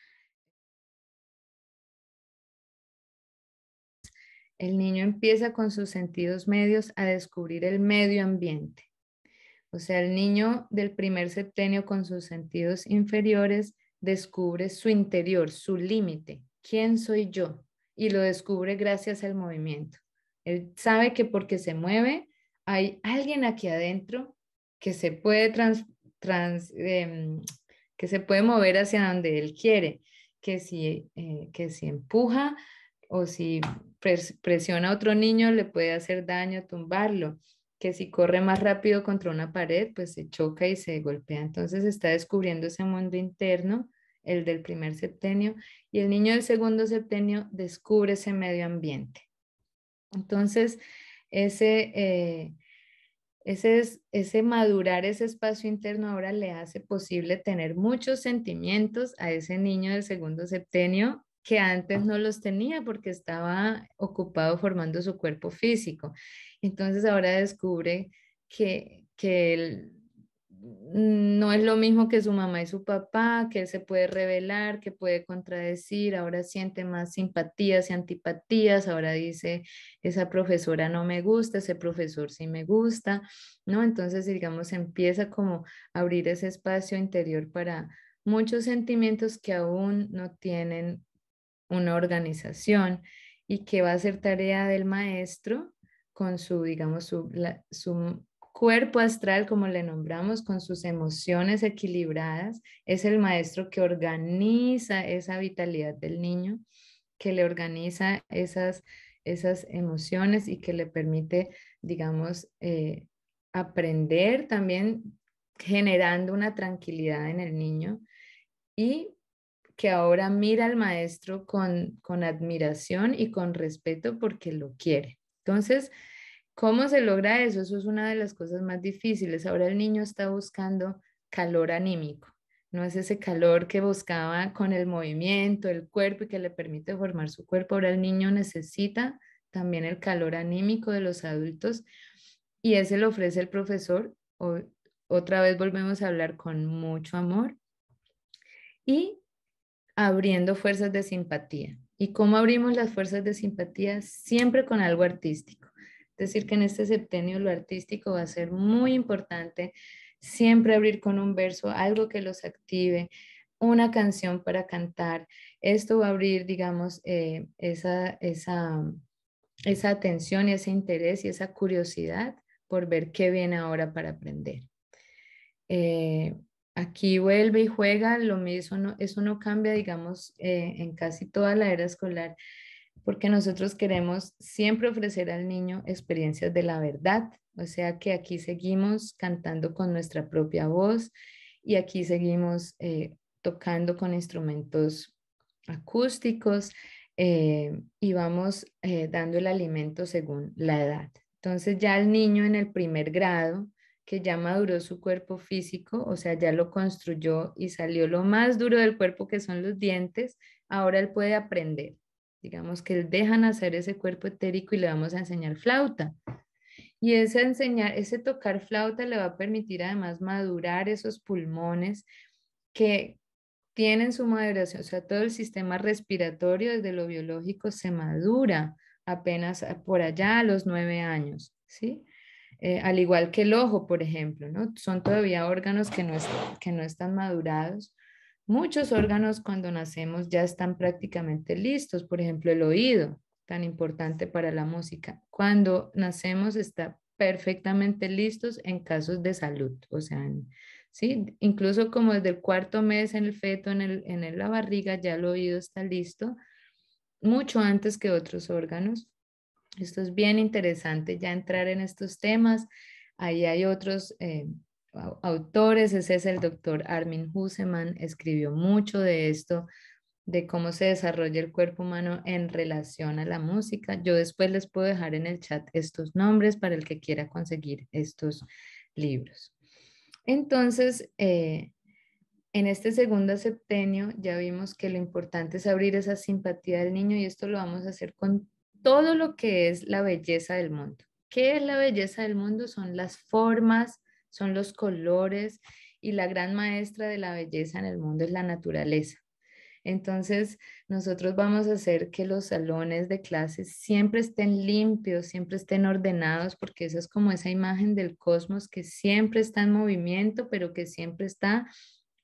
El niño empieza con sus sentidos medios a descubrir el medio ambiente. O sea, el niño del primer septenio con sus sentidos inferiores descubre su interior, su límite, quién soy yo, y lo descubre gracias al movimiento. Él sabe que porque se mueve, hay alguien aquí adentro que se puede, trans, em, que se puede mover hacia donde él quiere, que si, eh, que si empuja o si presiona a otro niño le puede hacer daño, tumbarlo que si corre más rápido contra una pared, pues se choca y se golpea. Entonces está descubriendo ese mundo interno, el del primer septenio, y el niño del segundo septenio descubre ese medio ambiente. Entonces, ese, eh, ese, ese madurar ese espacio interno ahora le hace posible tener muchos sentimientos a ese niño del segundo septenio que antes no los tenía porque estaba ocupado formando su cuerpo físico. Entonces ahora descubre que, él no es lo mismo que su mamá y su papá, que él se puede revelar, que puede contradecir, ahora siente más simpatías y antipatías, ahora dice, esa profesora no me gusta, ese profesor sí me gusta, ¿no? Entonces, digamos, empieza como a abrir ese espacio interior para muchos sentimientos que aún no tienen una organización y que va a ser tarea del maestro con su, digamos, su, cuerpo astral, como le nombramos, con sus emociones equilibradas. Es el maestro que organiza esa vitalidad del niño, que le organiza esas, esas emociones y que le permite, digamos, eh, aprender también generando una tranquilidad en el niño y que ahora mira al maestro con, admiración y con respeto porque lo quiere. Entonces, ¿cómo se logra eso? Eso es una de las cosas más difíciles. Ahora el niño está buscando calor anímico. No es ese calor que buscaba con el movimiento, el cuerpo y que le permite formar su cuerpo. Ahora el niño necesita también el calor anímico de los adultos y ese lo ofrece el profesor. O, otra vez volvemos a hablar con mucho amor y abriendo fuerzas de simpatía. ¿Y cómo abrimos las fuerzas de simpatía? Siempre con algo artístico. Es decir, que en este septenio lo artístico va a ser muy importante. Siempre abrir con un verso, algo que los active, una canción para cantar. Esto va a abrir, digamos, eh, esa, esa, esa atención y ese interés y esa curiosidad por ver qué viene ahora para aprender. Eh, aquí vuelve y juega, lo mismo, eso no cambia, digamos, eh, en casi toda la era escolar, porque nosotros queremos siempre ofrecer al niño experiencias de la verdad, o sea que aquí seguimos cantando con nuestra propia voz y aquí seguimos eh, tocando con instrumentos acústicos eh, y vamos dando el alimento según la edad. Entonces ya el niño en el primer grado, que ya maduró su cuerpo físico, o sea, ya lo construyó y salió lo más duro del cuerpo que son los dientes, ahora él puede aprender. Digamos que él deja nacer ese cuerpo etérico y le vamos a enseñar flauta. Y ese enseñar, ese tocar flauta le va a permitir además madurar esos pulmones que tienen su maduración, o sea, todo el sistema respiratorio desde lo biológico se madura apenas por allá a los nueve años, ¿sí? Eh, al igual que el ojo, por ejemplo, ¿no? Son todavía órganos que no, están madurados. Muchos órganos cuando nacemos ya están prácticamente listos, por ejemplo, el oído, tan importante para la música. Cuando nacemos está perfectamente listos en casos de salud, o sea, ¿sí? incluso como desde el cuarto mes en el feto, en, en la barriga, ya el oído está listo, mucho antes que otros órganos. Esto es bien interesante ya entrar en estos temas. Ahí hay otros eh, autores, ese es el doctor Armin Huseman, escribió mucho de esto, de cómo se desarrolla el cuerpo humano en relación a la música. Yo después les puedo dejar en el chat estos nombres para el que quiera conseguir estos libros. Entonces, eh, en este segundo septenio ya vimos que lo importante es abrir esa simpatía del niño y esto lo vamos a hacer con todo lo que es la belleza del mundo. ¿Qué es la belleza del mundo? Son las formas, son los colores y la gran maestra de la belleza en el mundo es la naturaleza. Entonces, nosotros vamos a hacer que los salones de clases siempre estén limpios, siempre estén ordenados, porque esa es como esa imagen del cosmos que siempre está en movimiento, pero que siempre está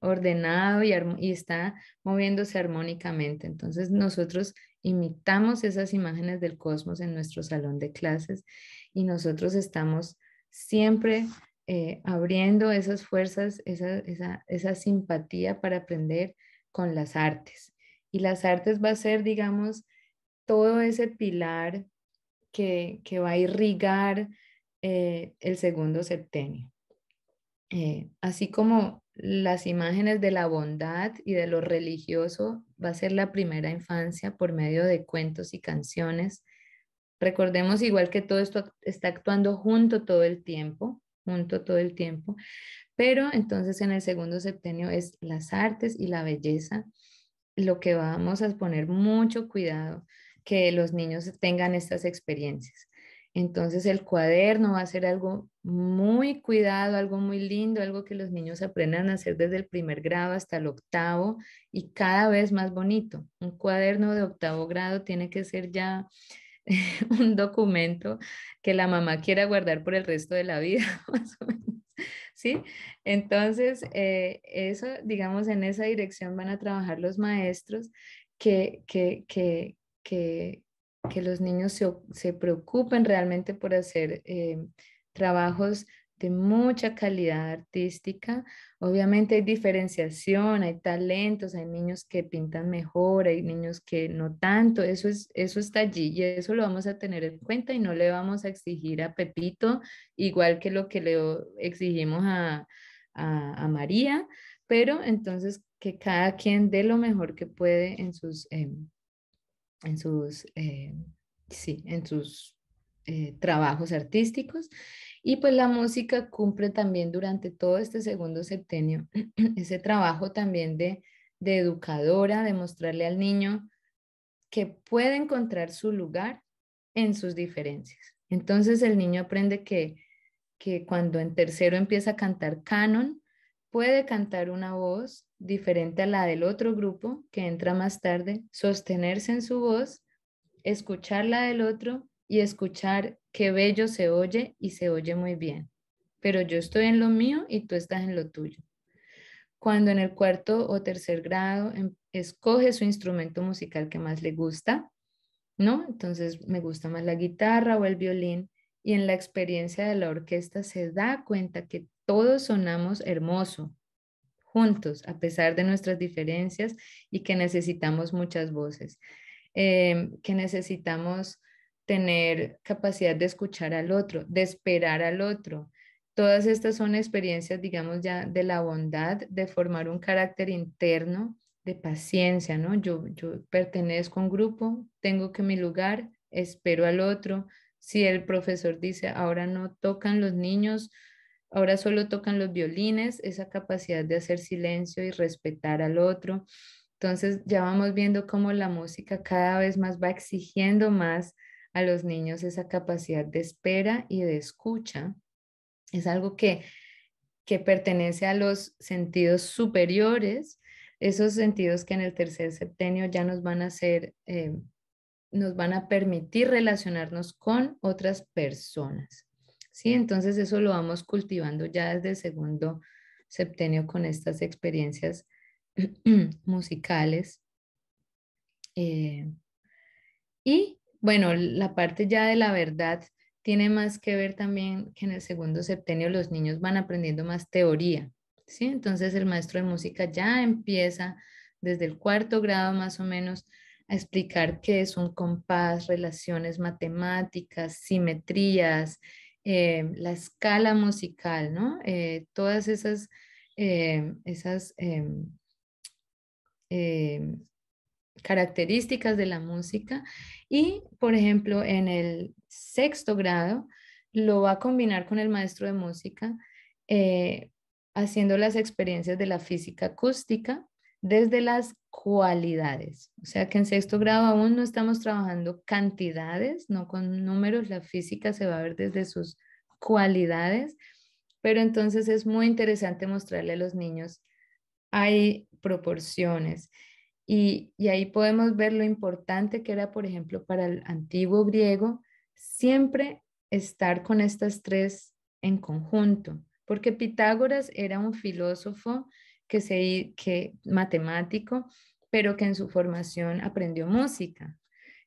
ordenado y, y está moviéndose armónicamente. Entonces, nosotros imitamos esas imágenes del cosmos en nuestro salón de clases y nosotros estamos siempre eh, abriendo esas fuerzas, esa, simpatía para aprender con las artes. Y las artes va a ser, digamos, todo ese pilar que, va a irrigar eh, el segundo septenio. Eh, así como las imágenes de la bondad y de lo religioso va a ser la primera infancia por medio de cuentos y canciones. Recordemos igual que todo esto está actuando junto todo el tiempo, junto todo el tiempo, pero entonces en el segundo septenio es las artes y la belleza, lo que vamos a poner mucho cuidado que los niños tengan estas experiencias. Entonces el cuaderno va a ser algo muy cuidado, algo muy lindo, algo que los niños aprendan a hacer desde el primer grado hasta el octavo y cada vez más bonito. Un cuaderno de octavo grado tiene que ser ya un documento que la mamá quiera guardar por el resto de la vida, más o menos. ¿Sí? Entonces, eh, eso, digamos, en esa dirección van a trabajar los maestros que, que que los niños se, se preocupen realmente por hacer eh, trabajos de mucha calidad artística. Obviamente hay diferenciación, hay talentos, hay niños que pintan mejor, hay niños que no tanto, eso, es, eso está allí y eso lo vamos a tener en cuenta y no le vamos a exigir a Pepito igual que lo que le exigimos a, a, María, pero entonces que cada quien dé lo mejor que puede en sus em, en sus, eh, sí, en sus eh, trabajos artísticos. Y pues la música cumple también durante todo este segundo septenio ese trabajo también de, de educadora, de mostrarle al niño que puede encontrar su lugar en sus diferencias. Entonces el niño aprende que, que cuando en tercero empieza a cantar canon, puede cantar una voz diferente a la del otro grupo que entra más tarde, sostenerse en su voz, escuchar la del otro y escuchar qué bello se oye y se oye muy bien. Pero yo estoy en lo mío y tú estás en lo tuyo. Cuando en el cuarto o tercer grado em, escoge su instrumento musical que más le gusta, ¿no? Entonces me gusta más la guitarra o el violín y en la experiencia de la orquesta se da cuenta que todos sonamos hermoso, juntos a pesar de nuestras diferencias y que necesitamos muchas voces, eh, que necesitamos tener capacidad de escuchar al otro, de esperar al otro. Todas estas son experiencias, digamos ya, de la bondad, de formar un carácter interno, de paciencia, ¿no? Yo, yo pertenezco a un grupo, tengo que mi lugar, espero al otro. Si el profesor dice, ahora no tocan los niños, Ahora solo tocan los violines, esa capacidad de hacer silencio y respetar al otro. Entonces ya vamos viendo cómo la música cada vez más va exigiendo más a los niños esa capacidad de espera y de escucha. Es algo que, pertenece a los sentidos superiores, esos sentidos que en el tercer septenio ya nos van a hacer, eh, nos van a permitir relacionarnos con otras personas. ¿sí? Entonces eso lo vamos cultivando ya desde el segundo septenio con estas experiencias musicales. Eh, y bueno, la parte ya de la verdad tiene más que ver también que en el segundo septenio los niños van aprendiendo más teoría, ¿sí? Entonces el maestro de música ya empieza desde el cuarto grado más o menos a explicar qué es un compás, relaciones matemáticas, simetrías, Em, la escala musical, ¿no? Eh, todas esas, em, esas em, características de la música y, por ejemplo, en el sexto grado lo va a combinar con el maestro de música eh, haciendo las experiencias de la física acústica desde las cualidades. O sea que en sexto grado aún no estamos trabajando cantidades, no con números, la física se va a ver desde sus cualidades, pero entonces es muy interesante mostrarle a los niños, hay proporciones. Y, y ahí podemos ver lo importante que era, por ejemplo, para el antiguo griego, siempre estar con estas tres en conjunto, porque Pitágoras era un filósofo que, se, que matemático, pero que en su formación aprendió música.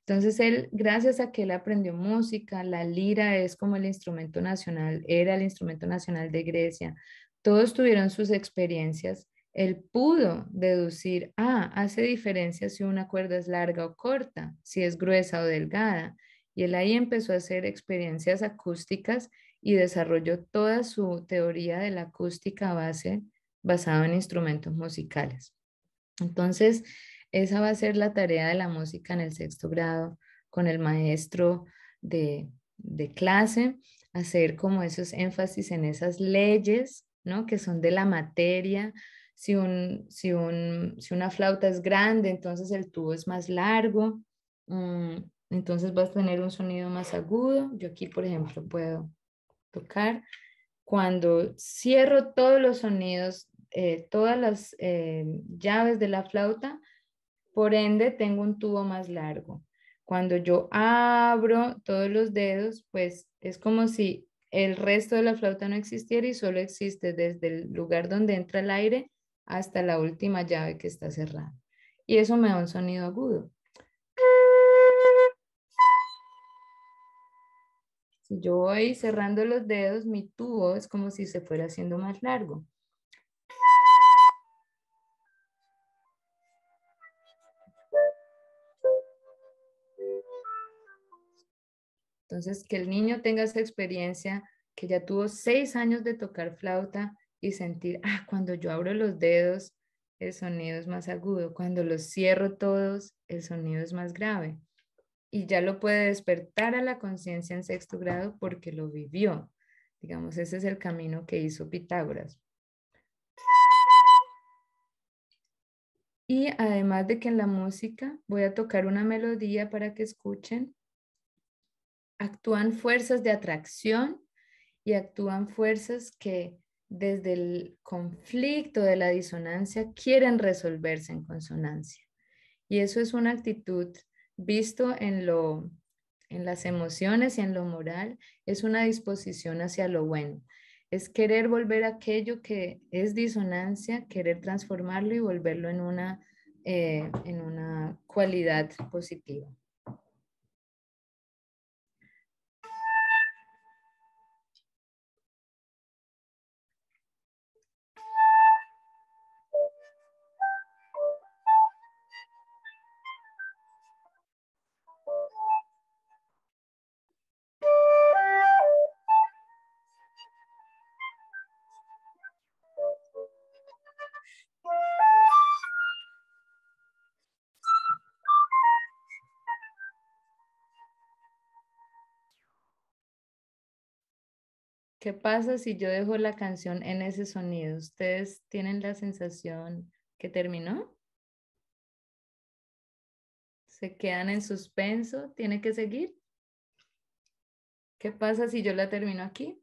Entonces él, gracias a que él aprendió música, la lira es como el instrumento nacional, era el instrumento nacional de Grecia, todos tuvieron sus experiencias, él pudo deducir, ah, hace diferencia si una cuerda es larga o corta, si es gruesa o delgada. Y él ahí empezó a hacer experiencias acústicas y desarrolló toda su teoría de la acústica a base basado en instrumentos musicales. Entonces, esa va a ser la tarea de la música en el sexto grado con el maestro de, de clase, hacer como esos énfasis en esas leyes, ¿no? Que son de la materia, si, un, si, un, si, una flauta es grande, entonces el tubo es más largo, mm, entonces vas a tener un sonido más agudo. Yo aquí, por ejemplo, puedo tocar. Cuando cierro todos los sonidos eh, todas las eh, llaves de la flauta, por ende tengo un tubo más largo. Cuando yo abro todos los dedos, pues es como si el resto de la flauta no existiera y solo existe desde el lugar donde entra el aire hasta la última llave que está cerrada. Y eso me da un sonido agudo. Si yo voy cerrando los dedos, mi tubo es como si se fuera haciendo más largo. Entonces, que el niño tenga esa experiencia, que ya tuvo seis años de tocar flauta y sentir, ah, cuando yo abro los dedos, el sonido es más agudo, cuando los cierro todos, el sonido es más grave. Y ya lo puede despertar a la conciencia en sexto grado porque lo vivió. Digamos, ese es el camino que hizo Pitágoras. Y además de que en la música voy a tocar una melodía para que escuchen actúan fuerzas de atracción y actúan fuerzas que desde el conflicto de la disonancia quieren resolverse en consonancia. Y eso es una actitud visto en lo en las emociones y en lo moral es una disposición hacia lo bueno. Es querer volver aquello que es disonancia, querer transformarlo y volverlo en una, eh, en una cualidad positiva. ¿qué pasa si yo dejo la canción en ese sonido? ¿Ustedes tienen la sensación que terminó? ¿Se quedan en suspenso? ¿Tiene que seguir? ¿Qué pasa si yo la termino aquí?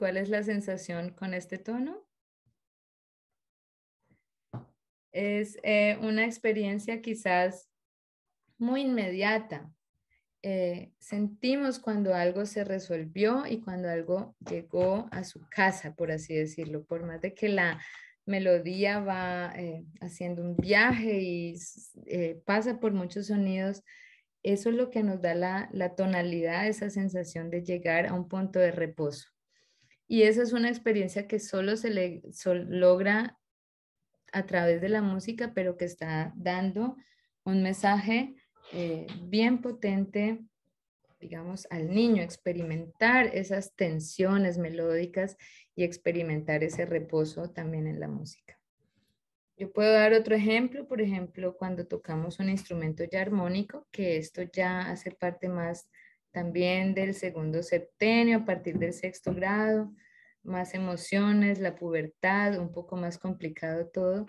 cuál es la sensación con este tono? Es eh, una experiencia quizás muy inmediata. Eh, sentimos cuando algo se resolvió y cuando algo llegó a su casa, por así decirlo, por más de que la melodía va eh, haciendo un viaje y pasa por muchos sonidos. Eso es lo que nos da la, tonalidad, esa sensación de llegar a un punto de reposo. Y esa es una experiencia que solo se le, logra a través de la música, pero que está dando un mensaje eh, bien potente, digamos, al niño, experimentar esas tensiones melódicas y experimentar ese reposo también en la música. Yo puedo dar otro ejemplo, por ejemplo, cuando tocamos un instrumento ya armónico, que esto ya hace parte más también del segundo septenio, a partir del sexto grado, más emociones, la pubertad, un poco más complicado todo.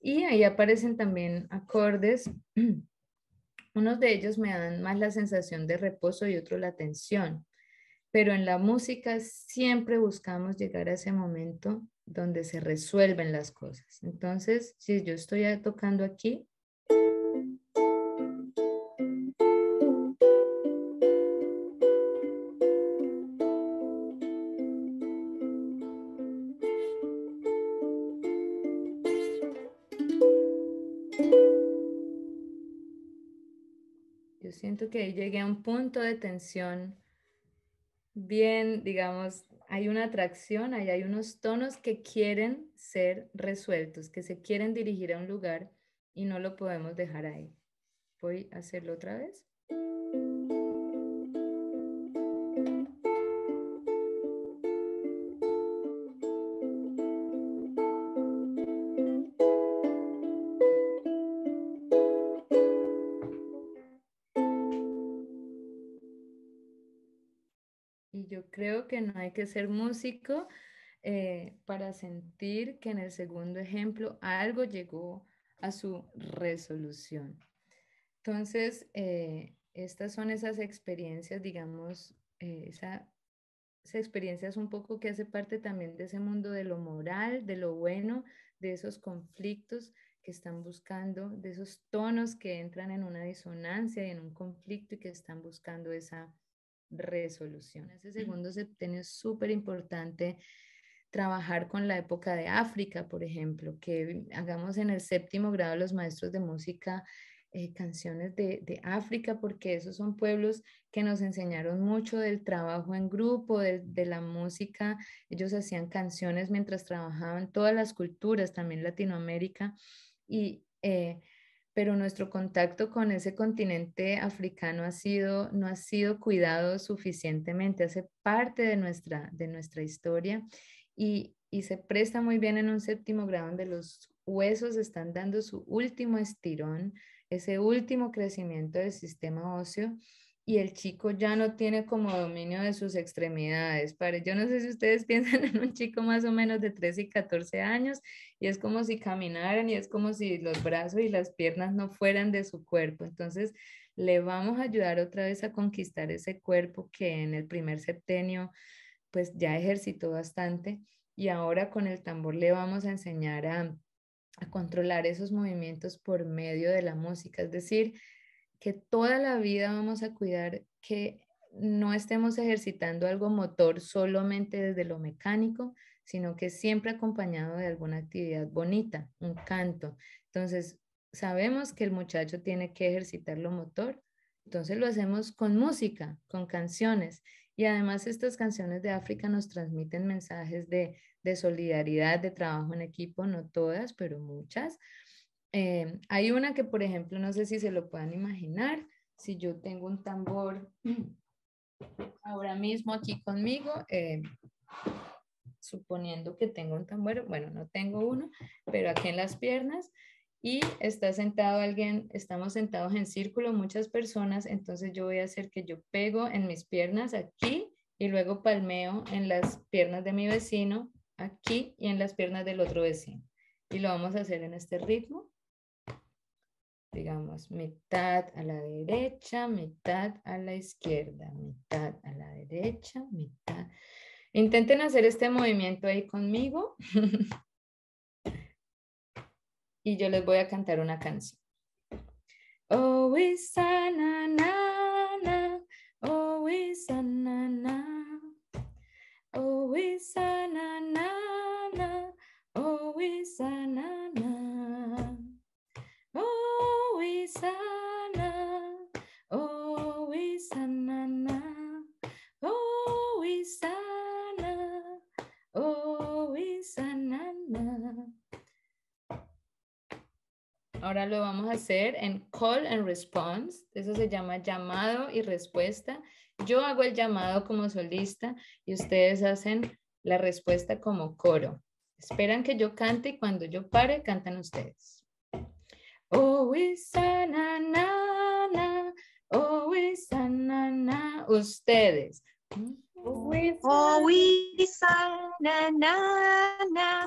Y ahí aparecen también acordes. Unos de ellos me dan más la sensación de reposo y otro la tensión. Pero en la música siempre buscamos llegar a ese momento donde se resuelven las cosas. Entonces, si yo estoy tocando aquí, que llegué a un punto de tensión bien, digamos, hay una atracción, ahí hay unos tonos que quieren ser resueltos, que se quieren dirigir a un lugar y no lo podemos dejar ahí. Voy a hacerlo otra vez. Y yo creo que no hay que ser músico eh, para sentir que en el segundo ejemplo algo llegó a su resolución. Entonces, eh, estas son esas experiencias, digamos, eh, esa, esa experiencia es un poco que hace parte también de ese mundo de lo moral, de lo bueno, de esos conflictos que están buscando, de esos tonos que entran en una disonancia y en un conflicto y que están buscando esa resolución. ese segundo septenio es súper importante trabajar con la época de África, por ejemplo, que hagamos en el séptimo grado los maestros de música eh, canciones de, África, porque esos son pueblos que nos enseñaron mucho del trabajo en grupo, de, la música. Ellos hacían canciones mientras trabajaban, todas las culturas, también Latinoamérica. Y eh, pero nuestro contacto con ese continente africano ha sido, no ha sido cuidado suficientemente, hace parte de nuestra, de nuestra historia y, y se presta muy bien en un séptimo grado donde los huesos están dando su último estirón, ese último crecimiento del sistema óseo y el chico ya no tiene como dominio de sus extremidades. Yo no sé si ustedes piensan en un chico más o menos de 13 y 14 años y es como si caminaran y es como si los brazos y las piernas no fueran de su cuerpo. Entonces, le vamos a ayudar otra vez a conquistar ese cuerpo que en el primer septenio pues ya ejercitó bastante y ahora con el tambor le vamos a enseñar a, a controlar esos movimientos por medio de la música, es decir, que toda la vida vamos a cuidar que no estemos ejercitando algo motor solamente desde lo mecánico, sino que siempre acompañado de alguna actividad bonita, un canto. Entonces, sabemos que el muchacho tiene que ejercitar lo motor, entonces lo hacemos con música, con canciones. Y además estas canciones de África nos transmiten mensajes de, de solidaridad, de trabajo en equipo, no todas, pero muchas. Em, hay una que, por ejemplo, no sé si se lo puedan imaginar, si yo tengo un tambor ahora mismo aquí conmigo, em, suponiendo que tengo un tambor, bueno, no tengo uno, pero aquí en las piernas, y está sentado alguien, estamos sentados en círculo, muchas personas, entonces yo voy a hacer que yo pego en mis piernas aquí y luego palmeo en las piernas de mi vecino aquí y en las piernas del otro vecino. Y lo vamos a hacer en este ritmo digamos, mitad a la derecha, mitad a la izquierda, mitad a la derecha, mitad. Intenten hacer este movimiento ahí conmigo. y yo les voy a cantar una canción. Oh, we na oh, we na oh, we Ahora lo vamos a hacer en call and response. Eso se llama llamado y respuesta. Yo hago el llamado como solista y ustedes hacen la respuesta como coro. Esperan que yo cante y cuando yo pare, cantan ustedes. Oh, na, na, na. Oh, na, na. Ustedes. Oh, na, na,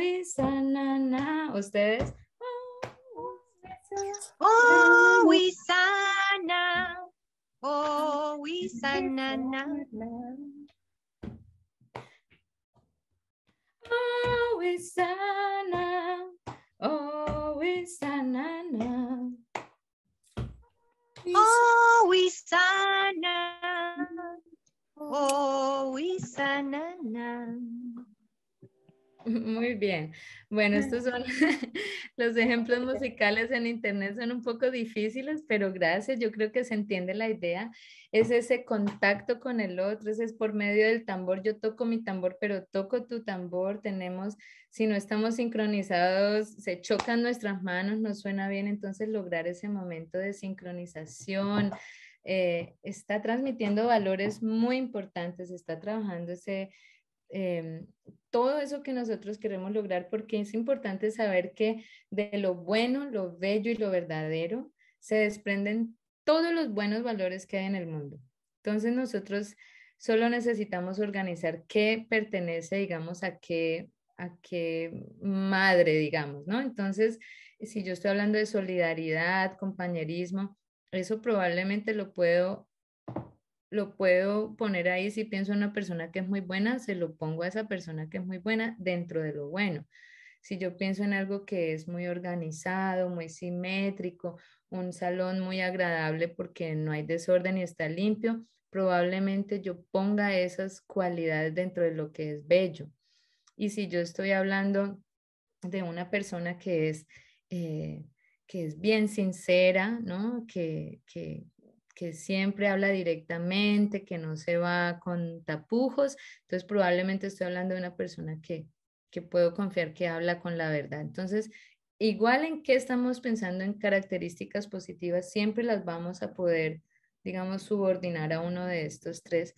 Wisana. Ustedes. Oh, Wisana. Oh, Wisana. Oh, Wisana. Oh, Wisana. Oh, Wisana. Oh, Wisana. Muy bien. Bueno, estos son los ejemplos musicales en Internet, son un poco difíciles, pero gracias, yo creo que se entiende la idea. Es ese contacto con el otro, es por medio del tambor, yo toco mi tambor, pero toco tu tambor, tenemos, si no estamos sincronizados, se chocan nuestras manos, no suena bien, entonces lograr ese momento de sincronización. Eh, está transmitiendo valores muy importantes, está trabajando ese Em, todo eso que nosotros queremos lograr, porque es importante saber que de lo bueno, lo bello y lo verdadero se desprenden todos los buenos valores que hay en el mundo. Entonces nosotros solo necesitamos organizar qué pertenece, digamos, a qué, a qué madre, digamos, ¿no? Entonces, si yo estoy hablando de solidaridad, compañerismo, eso probablemente lo puedo lo puedo poner ahí si pienso en una persona que es muy buena, se lo pongo a esa persona que es muy buena dentro de lo bueno. Si yo pienso en algo que es muy organizado, muy simétrico, un salón muy agradable porque no hay desorden y está limpio, probablemente yo ponga esas cualidades dentro de lo que es bello. Y si yo estoy hablando de una persona que es, eh, que es bien sincera, ¿no? que, que que siempre habla directamente, que no se va con tapujos. Entonces, probablemente estoy hablando de una persona que, que puedo confiar que habla con la verdad. Entonces, igual en qué estamos pensando en características positivas, siempre las vamos a poder, digamos, subordinar a uno de estos tres.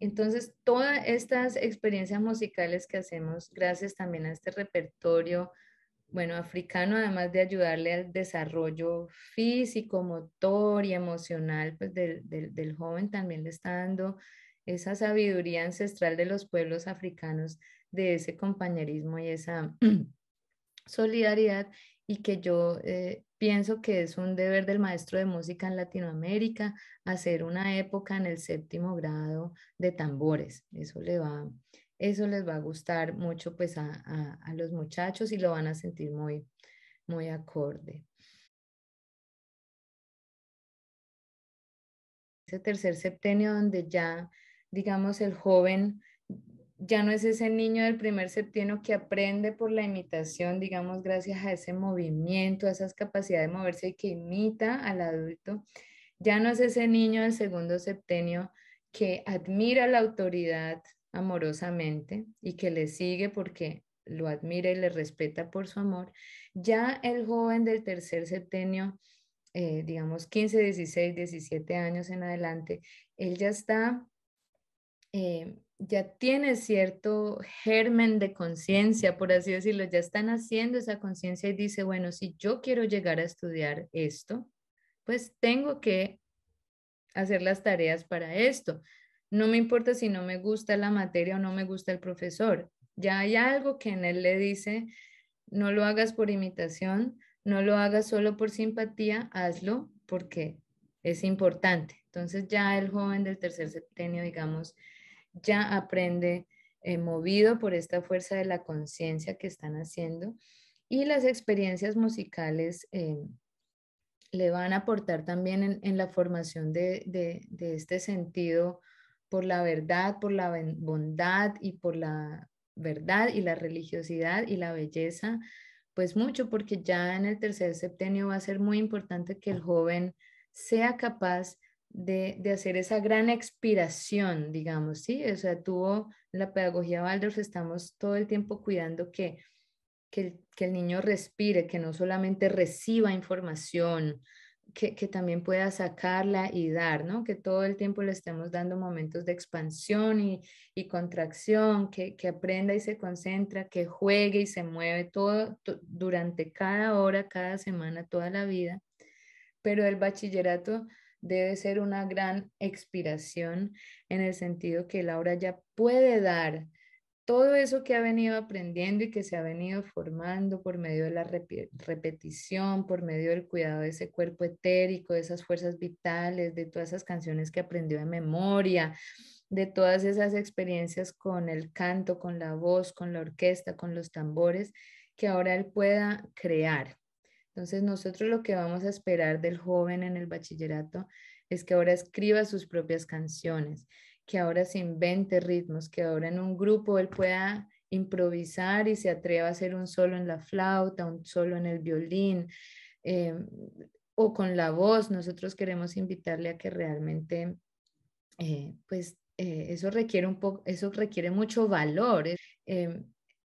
Entonces, todas estas experiencias musicales que hacemos, gracias también a este repertorio bueno, africano, además de ayudarle al desarrollo físico, motor y emocional pues, del, del, del joven, también le está dando esa sabiduría ancestral de los pueblos africanos, de ese compañerismo y esa solidaridad, y que yo eh, pienso que es un deber del maestro de música en Latinoamérica hacer una época en el séptimo grado de tambores. Eso le va eso les va a gustar mucho pues a, los muchachos y lo van a sentir muy, muy acorde. Ese tercer septenio donde ya, digamos, el joven ya no es ese niño del primer septenio que aprende por la imitación, digamos, gracias a ese movimiento, a esas capacidades de moverse y que imita al adulto. Ya no es ese niño del segundo septenio que admira la autoridad amorosamente y que le sigue porque lo admira y le respeta por su amor, ya el joven del tercer septenio, eh, digamos 15, 16, 17 años en adelante, él ya está, eh, ya tiene cierto germen de conciencia, por así decirlo, ya están haciendo esa conciencia y dice, bueno, si yo quiero llegar a estudiar esto, pues tengo que hacer las tareas para esto. No me importa si no me gusta la materia o no me gusta el profesor. Ya hay algo que en él le dice, no lo hagas por imitación, no lo hagas solo por simpatía, hazlo porque es importante. Entonces ya el joven del tercer septenio, digamos, ya aprende eh, movido por esta fuerza de la conciencia que están haciendo y las experiencias musicales eh, le van a aportar también en, la formación de, de, de, este sentido por la verdad, por la bondad y por la verdad y la religiosidad y la belleza, pues mucho, porque ya en el tercer septenio va a ser muy importante que el joven sea capaz de, hacer esa gran expiración, digamos, ¿sí? O sea, tuvo la pedagogía Waldorf, estamos todo el tiempo cuidando que, que el niño respire, que no solamente reciba información, que, también pueda sacarla y dar, ¿no? Que todo el tiempo le estemos dando momentos de expansión y, contracción, que, aprenda y se concentra, que juegue y se mueve todo durante cada hora, cada semana, toda la vida. Pero el bachillerato debe ser una gran expiración en el sentido que Laura ya puede dar, todo eso que ha venido aprendiendo y que se ha venido formando por medio de la repetición, por medio del cuidado de ese cuerpo etérico, de esas fuerzas vitales, de todas esas canciones que aprendió de memoria, de todas esas experiencias con el canto, con la voz, con la orquesta, con los tambores, que ahora él pueda crear. Entonces nosotros lo que vamos a esperar del joven en el bachillerato es que ahora escriba sus propias canciones que ahora se invente ritmos, que ahora en un grupo él pueda improvisar y se atreva a hacer un solo en la flauta, un solo en el violín eh, o con la voz. Nosotros queremos invitarle a que realmente, eh, pues eh, eso requiere un poco, eso requiere mucho valor. Em,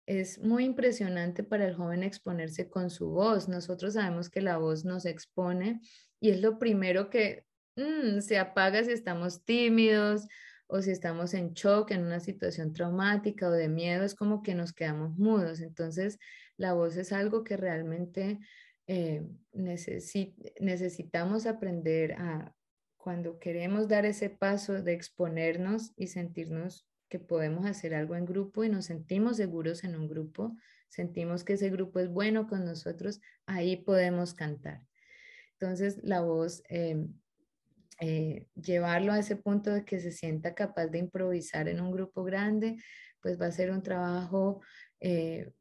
es muy impresionante para el joven exponerse con su voz. Nosotros sabemos que la voz nos expone y es lo primero que mm, se apaga si estamos tímidos, o si estamos en shock, en una situación traumática o de miedo, es como que nos quedamos mudos. Entonces, la voz es algo que realmente eh, necesitamos aprender a, cuando queremos dar ese paso de exponernos y sentirnos que podemos hacer algo en grupo y nos sentimos seguros en un grupo, sentimos que ese grupo es bueno con nosotros, ahí podemos cantar. Entonces la voz em, eh, llevarlo a ese punto de que se sienta capaz de improvisar en un grupo grande, pues va a ser un trabajo eh,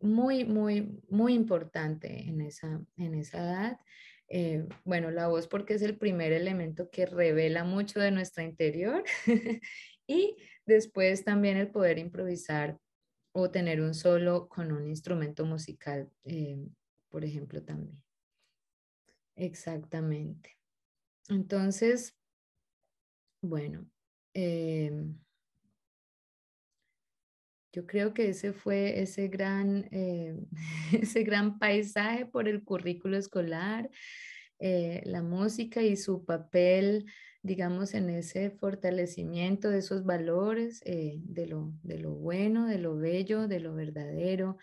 muy, muy, muy importante en esa, edad. Eh, bueno, la voz porque es el primer elemento que revela mucho de nuestro interior y después también el poder improvisar o tener un solo con un instrumento musical, por ejemplo, también. Exactamente. Entonces, bueno, em, yo creo que ese fue ese gran, eh, ese gran paisaje por el currículo escolar, eh, la música y su papel, digamos, en ese fortalecimiento de esos valores, eh, de, lo, de lo bueno, de lo bello, de lo verdadero,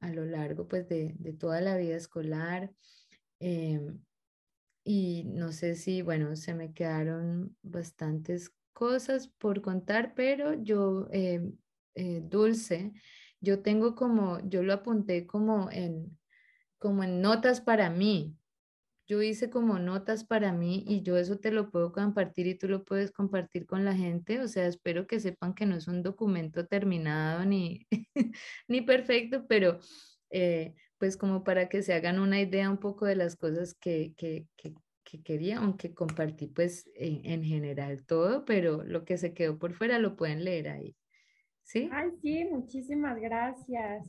a lo largo pues, de toda la vida escolar. Em, y no sé si, bueno, se me quedaron bastantes cosas por contar, pero yo, eh, eh, Dulce, yo tengo como, yo lo apunté como en, como en notas para mí. Yo hice como notas para mí y yo eso te lo puedo compartir y tú lo puedes compartir con la gente. O sea, espero que sepan que no es un documento terminado ni, ni perfecto, pero eh, pues como para que se hagan una idea un poco de las cosas que, quería, aunque compartí pues en, general todo, pero lo que se quedó por fuera lo pueden leer ahí. ¿Sí? Ay, sí, muchísimas gracias.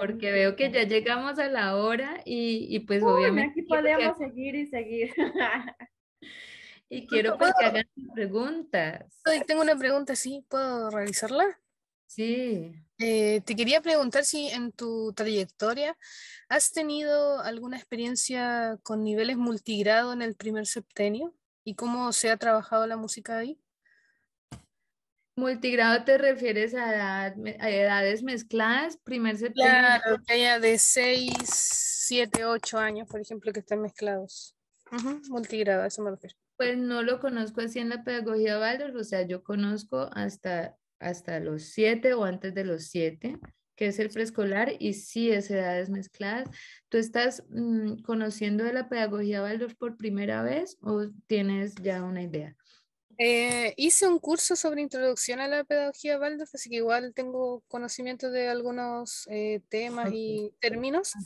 Porque veo que ya llegamos a la hora y, y pues Uy, obviamente... Aquí podemos seguir y seguir. y pues, quiero pues, que hagan preguntas. Tengo una pregunta, sí, ¿puedo realizarla? Sí. Eh, te quería preguntar si en tu trayectoria has tenido alguna experiencia con niveles multigrado en el primer septenio y cómo se ha trabajado la música ahí. Multigrado te refieres a, edades mezcladas, primer septenio. Claro, de 6, 7, 8 años, por ejemplo, que están mezclados. multigrado, eso me refiero. Pues no lo conozco así en la pedagogía Waldorf, o sea, yo conozco hasta hasta los siete o antes de los siete que es el preescolar, y sí es edades mezcladas. ¿Tú estás mm, conociendo de la pedagogía Waldorf por primera vez o tienes ya una idea? Eh, hice un curso sobre introducción a la pedagogía Waldorf, así que igual tengo conocimiento de algunos eh, temas y términos. Ah.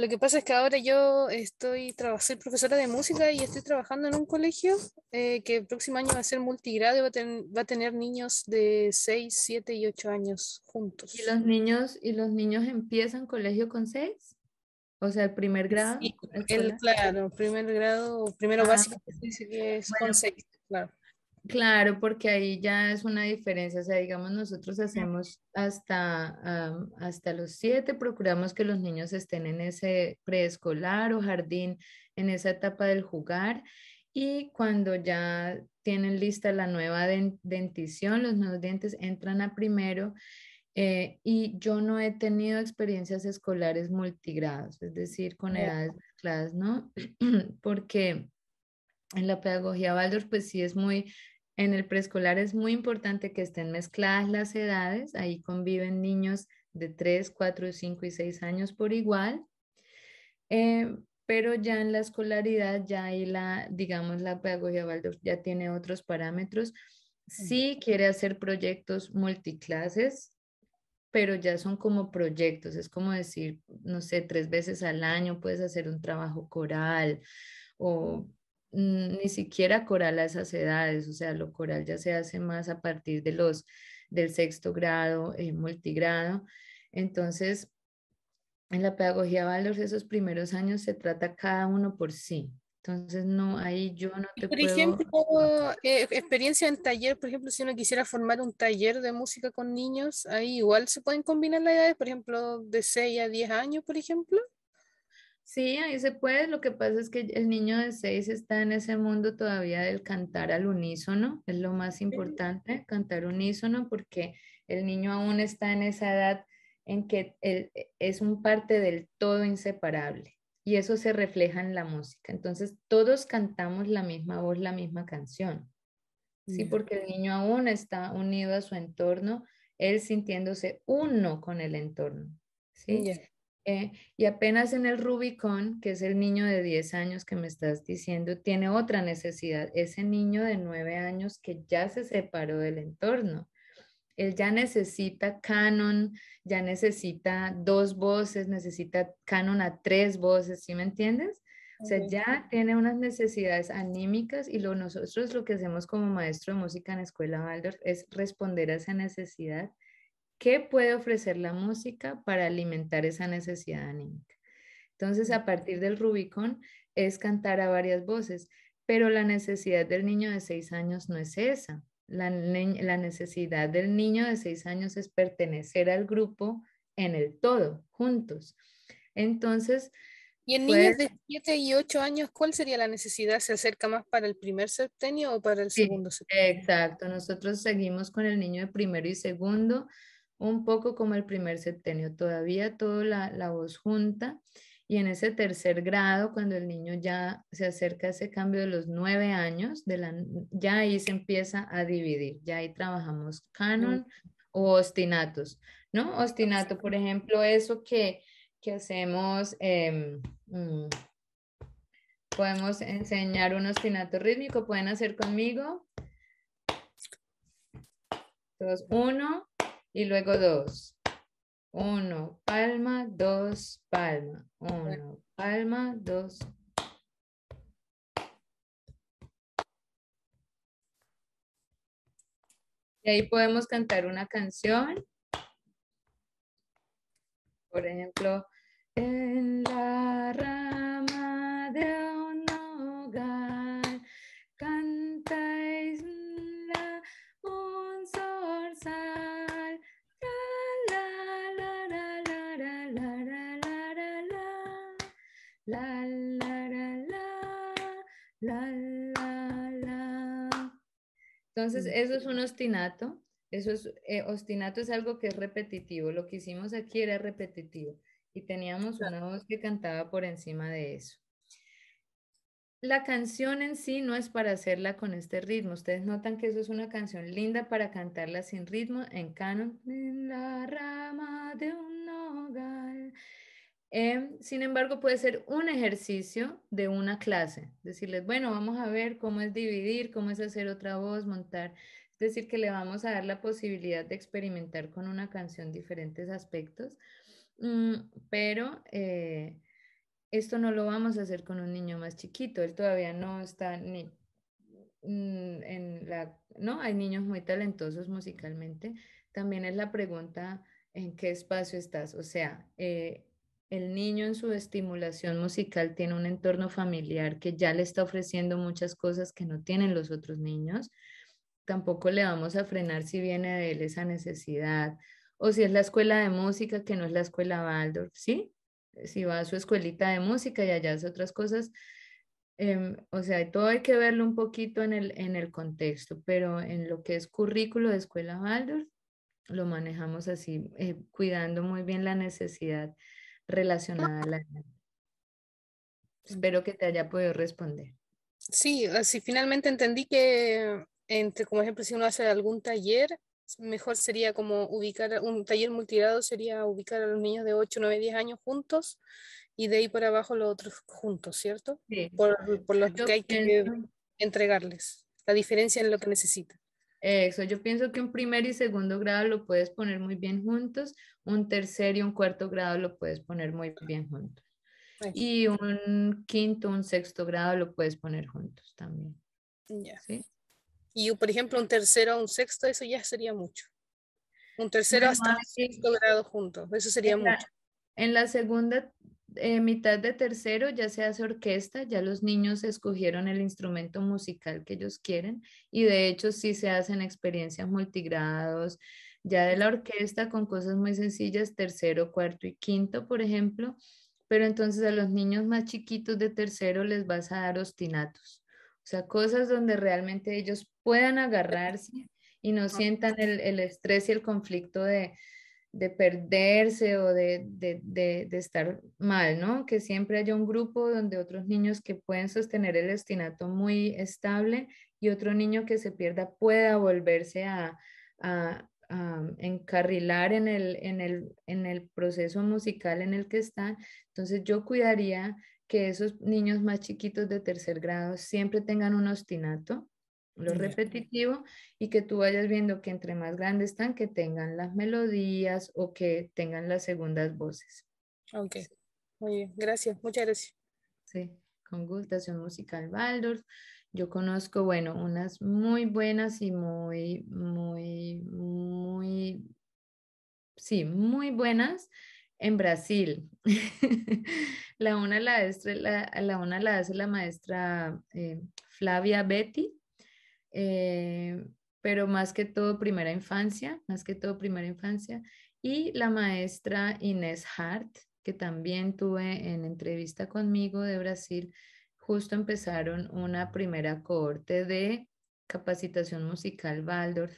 Lo que pasa es que ahora yo estoy soy profesora de música y estoy trabajando en un colegio eh, que el próximo año va a ser multigrado y va a, tener niños de 6, 7 y 8 años juntos. ¿Y los niños, y los niños empiezan colegio con 6? O sea, el primer grado. el, claro, primer grado, primero ah, básico, es con 6, claro. Claro, porque ahí ya es una diferencia. O sea, digamos, nosotros hacemos hasta, hasta los siete, procuramos que los niños estén en ese preescolar o jardín, en esa etapa del jugar. Y cuando ya tienen lista la nueva dentición, los nuevos dientes entran a primero. Eh, y yo no he tenido experiencias escolares multigrados, es decir, con edades mezcladas, ¿no? porque en la pedagogía Waldorf, pues sí es muy en el preescolar es muy importante que estén mezcladas las edades, ahí conviven niños de 3, 4, 5 y 6 años por igual. Eh, pero ya en la escolaridad, ya ahí la, digamos, la pedagogía Waldorf ya tiene otros parámetros. Sí quiere hacer proyectos multiclases, pero ya son como proyectos, es como decir, no sé, tres veces al año puedes hacer un trabajo coral o ni siquiera coral a esas edades, o sea, lo coral ya se hace más a partir de los del sexto grado, eh, multigrado. Entonces, en la pedagogía valores esos primeros años se trata cada uno por sí. Entonces, no, ahí yo no te por puedo... ejemplo, eh, experiencia en taller, por ejemplo, si uno quisiera formar un taller de música con niños, ahí igual se pueden combinar las edades, por ejemplo, de 6 a 10 años, por ejemplo. Sí, ahí se puede. Lo que pasa es que el niño de seis está en ese mundo todavía del cantar al unísono. Es lo más importante, cantar unísono, porque el niño aún está en esa edad en que él e, es un parte del todo inseparable. Y eso se refleja en la música. Entonces, todos cantamos la misma voz, la misma canción. Sí, porque el niño aún está unido a su entorno, él sintiéndose uno con el entorno. ¿sí? Eh, y apenas en el Rubicón, que es el niño de 10 años que me estás diciendo, tiene otra necesidad. Ese niño de 9 años que ya se separó del entorno. Él ya necesita canon, ya necesita dos voces, necesita canon a tres voces, ¿sí me entiendes? O sea, ya tiene unas necesidades anímicas y lo, nosotros lo que hacemos como maestro de música en Escuela Waldorf es responder a esa necesidad ¿Qué puede ofrecer la música para alimentar esa necesidad anímica? Entonces, a partir del Rubicón es cantar a varias voces, pero la necesidad del niño de seis años no es esa. La, necesidad del niño de seis años es pertenecer al grupo en el todo, juntos. Entonces... ¿Y en niños de siete y ocho años cuál sería la necesidad? ¿Se acerca más para el primer septenio o para el segundo septenio? Exacto, nosotros seguimos con el niño de primero y segundo, un poco como el primer septenio, todavía toda la, voz junta y en ese tercer grado, cuando el niño ya se acerca a ese cambio de los nueve años, de la, ya ahí se empieza a dividir, ya ahí trabajamos canon o ostinatos, ¿no? Ostinato, por ejemplo, eso que, hacemos, em, mm, podemos enseñar un ostinato rítmico, pueden hacer conmigo. Dos, uno y luego dos. Uno, palma, dos, palma. Uno, palma, dos. Y ahí podemos cantar una canción. Por ejemplo, en la rama de Entonces, eso es un ostinato. Eso es, eh, ostinato es algo que es repetitivo. Lo que hicimos aquí era repetitivo y teníamos una voz que cantaba por encima de eso. La canción en sí no es para hacerla con este ritmo. Ustedes notan que eso es una canción linda para cantarla sin ritmo en canon. En la rama de un Em, sin embargo, puede ser un ejercicio de una clase. Decirles, bueno, vamos a ver cómo es dividir, cómo es hacer otra voz, montar. Es decir, que le vamos a dar la posibilidad de experimentar con una canción diferentes aspectos. Mm, pero eh, esto no lo vamos a hacer con un niño más chiquito. Él todavía no está ni mm, en la... No, hay niños muy talentosos musicalmente. También es la pregunta, ¿en qué espacio estás? O sea... Eh, el niño en su estimulación musical tiene un entorno familiar que ya le está ofreciendo muchas cosas que no tienen los otros niños. Tampoco le vamos a frenar si viene de él esa necesidad o si es la escuela de música que no es la escuela Waldorf, ¿sí? Si va a su escuelita de música y allá hace otras cosas. Em, o sea, todo hay que verlo un poquito en el, en el contexto, pero en lo que es currículo de escuela Waldorf, lo manejamos así, eh, cuidando muy bien la necesidad relacionada Espero que te haya podido responder. Sí, así finalmente entendí que, entre, como ejemplo, si uno hace algún taller, mejor sería como ubicar, un taller multigrado sería ubicar a los niños de 8, 9, 10 años juntos y de ahí por abajo los otros juntos, ¿cierto? Por, por los que hay que entregarles, la diferencia en lo que necesitan. Eso, yo pienso que un primer y segundo grado lo puedes poner muy bien juntos, un tercer y un cuarto grado lo puedes poner muy bien juntos. Y un quinto, un sexto grado lo puedes poner juntos también. Ya. ¿Sí? Y por ejemplo, un tercero a un sexto, eso ya sería mucho. Un tercero hasta un sexto grado juntos, eso sería mucho. en la segunda eh, mitad de tercero ya se hace orquesta, ya los niños escogieron el instrumento musical que ellos quieren y de hecho sí se hacen experiencias multigrados, ya de la orquesta con cosas muy sencillas, tercero, cuarto y quinto, por ejemplo, pero entonces a los niños más chiquitos de tercero les vas a dar ostinatos, o sea, cosas donde realmente ellos puedan agarrarse y no sientan el estrés y el conflicto de de perderse o de, de, estar mal, ¿no? Que siempre haya un grupo donde otros niños que pueden sostener el ostinato muy estable y otro niño que se pierda pueda volverse a, a, encarrilar en el, en el proceso musical en el que está. Entonces yo cuidaría que esos niños más chiquitos de tercer grado siempre tengan un ostinato, lo repetitivo y que tú vayas viendo que entre más grandes están, que tengan las melodías o que tengan las segundas voces. Ok, muy bien, gracias, muchas gracias. Sí, con gustación musical Baldor. Yo conozco, bueno, unas muy buenas y muy, muy, muy, sí, muy buenas en Brasil. la, una la, la, la, una la hace la maestra eh, Flavia Betty eh, pero más que todo primera infancia, más que todo primera infancia, y la maestra Inés Hart, que también tuve en entrevista conmigo de Brasil, justo empezaron una primera cohorte de capacitación musical Waldorf,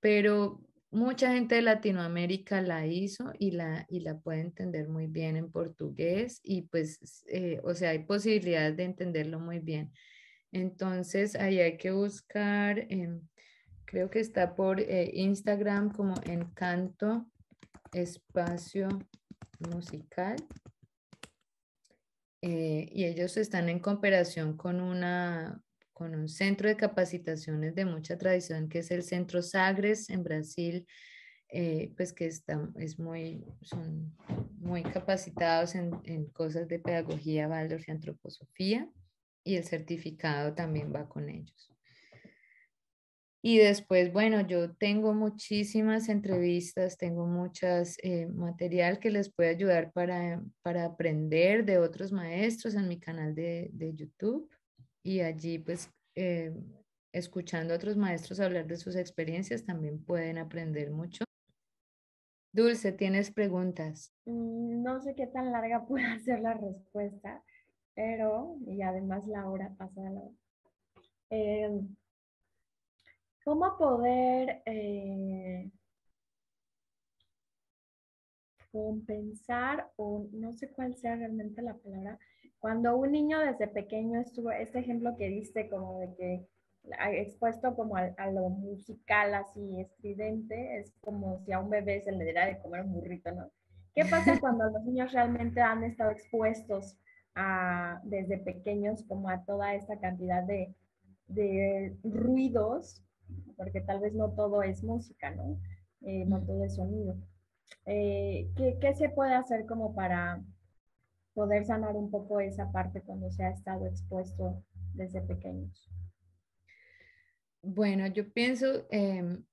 pero mucha gente de Latinoamérica la hizo y la, y la puede entender muy bien en portugués y pues, eh, o sea, hay posibilidades de entenderlo muy bien. Entonces ahí hay que buscar, creo que está por eh, Instagram como Encanto Espacio Musical. Eh, y ellos están en cooperación con, un centro de capacitaciones de mucha tradición que es el Centro Sagres en Brasil, eh, pues que es muy, son muy capacitados en, cosas de pedagogía, valor y antroposofía y el certificado también va con ellos. Y después, bueno, yo tengo muchísimas entrevistas, tengo muchas eh, material que les puede ayudar para, aprender de otros maestros en mi canal de, YouTube. Y allí, pues, eh, escuchando a otros maestros hablar de sus experiencias, también pueden aprender mucho. Dulce, ¿tienes preguntas? Mm, no sé qué tan larga pueda ser la respuesta pero, y además la hora la Eh, ¿Cómo poder eh, compensar o no sé cuál sea realmente la palabra? Cuando un niño desde pequeño estuvo, este ejemplo que diste como de que ah, expuesto como a, lo musical así estridente, es como si a un bebé se le diera de comer un burrito, ¿no? ¿Qué pasa cuando los niños realmente han estado expuestos a, desde pequeños como a toda esta cantidad de, de ruidos, porque tal vez no todo es música, ¿no? Eh, todo es sonido. Eh, ¿qué, ¿Qué se puede hacer como para poder sanar un poco esa parte cuando se ha estado expuesto desde pequeños? Bueno, yo pienso em,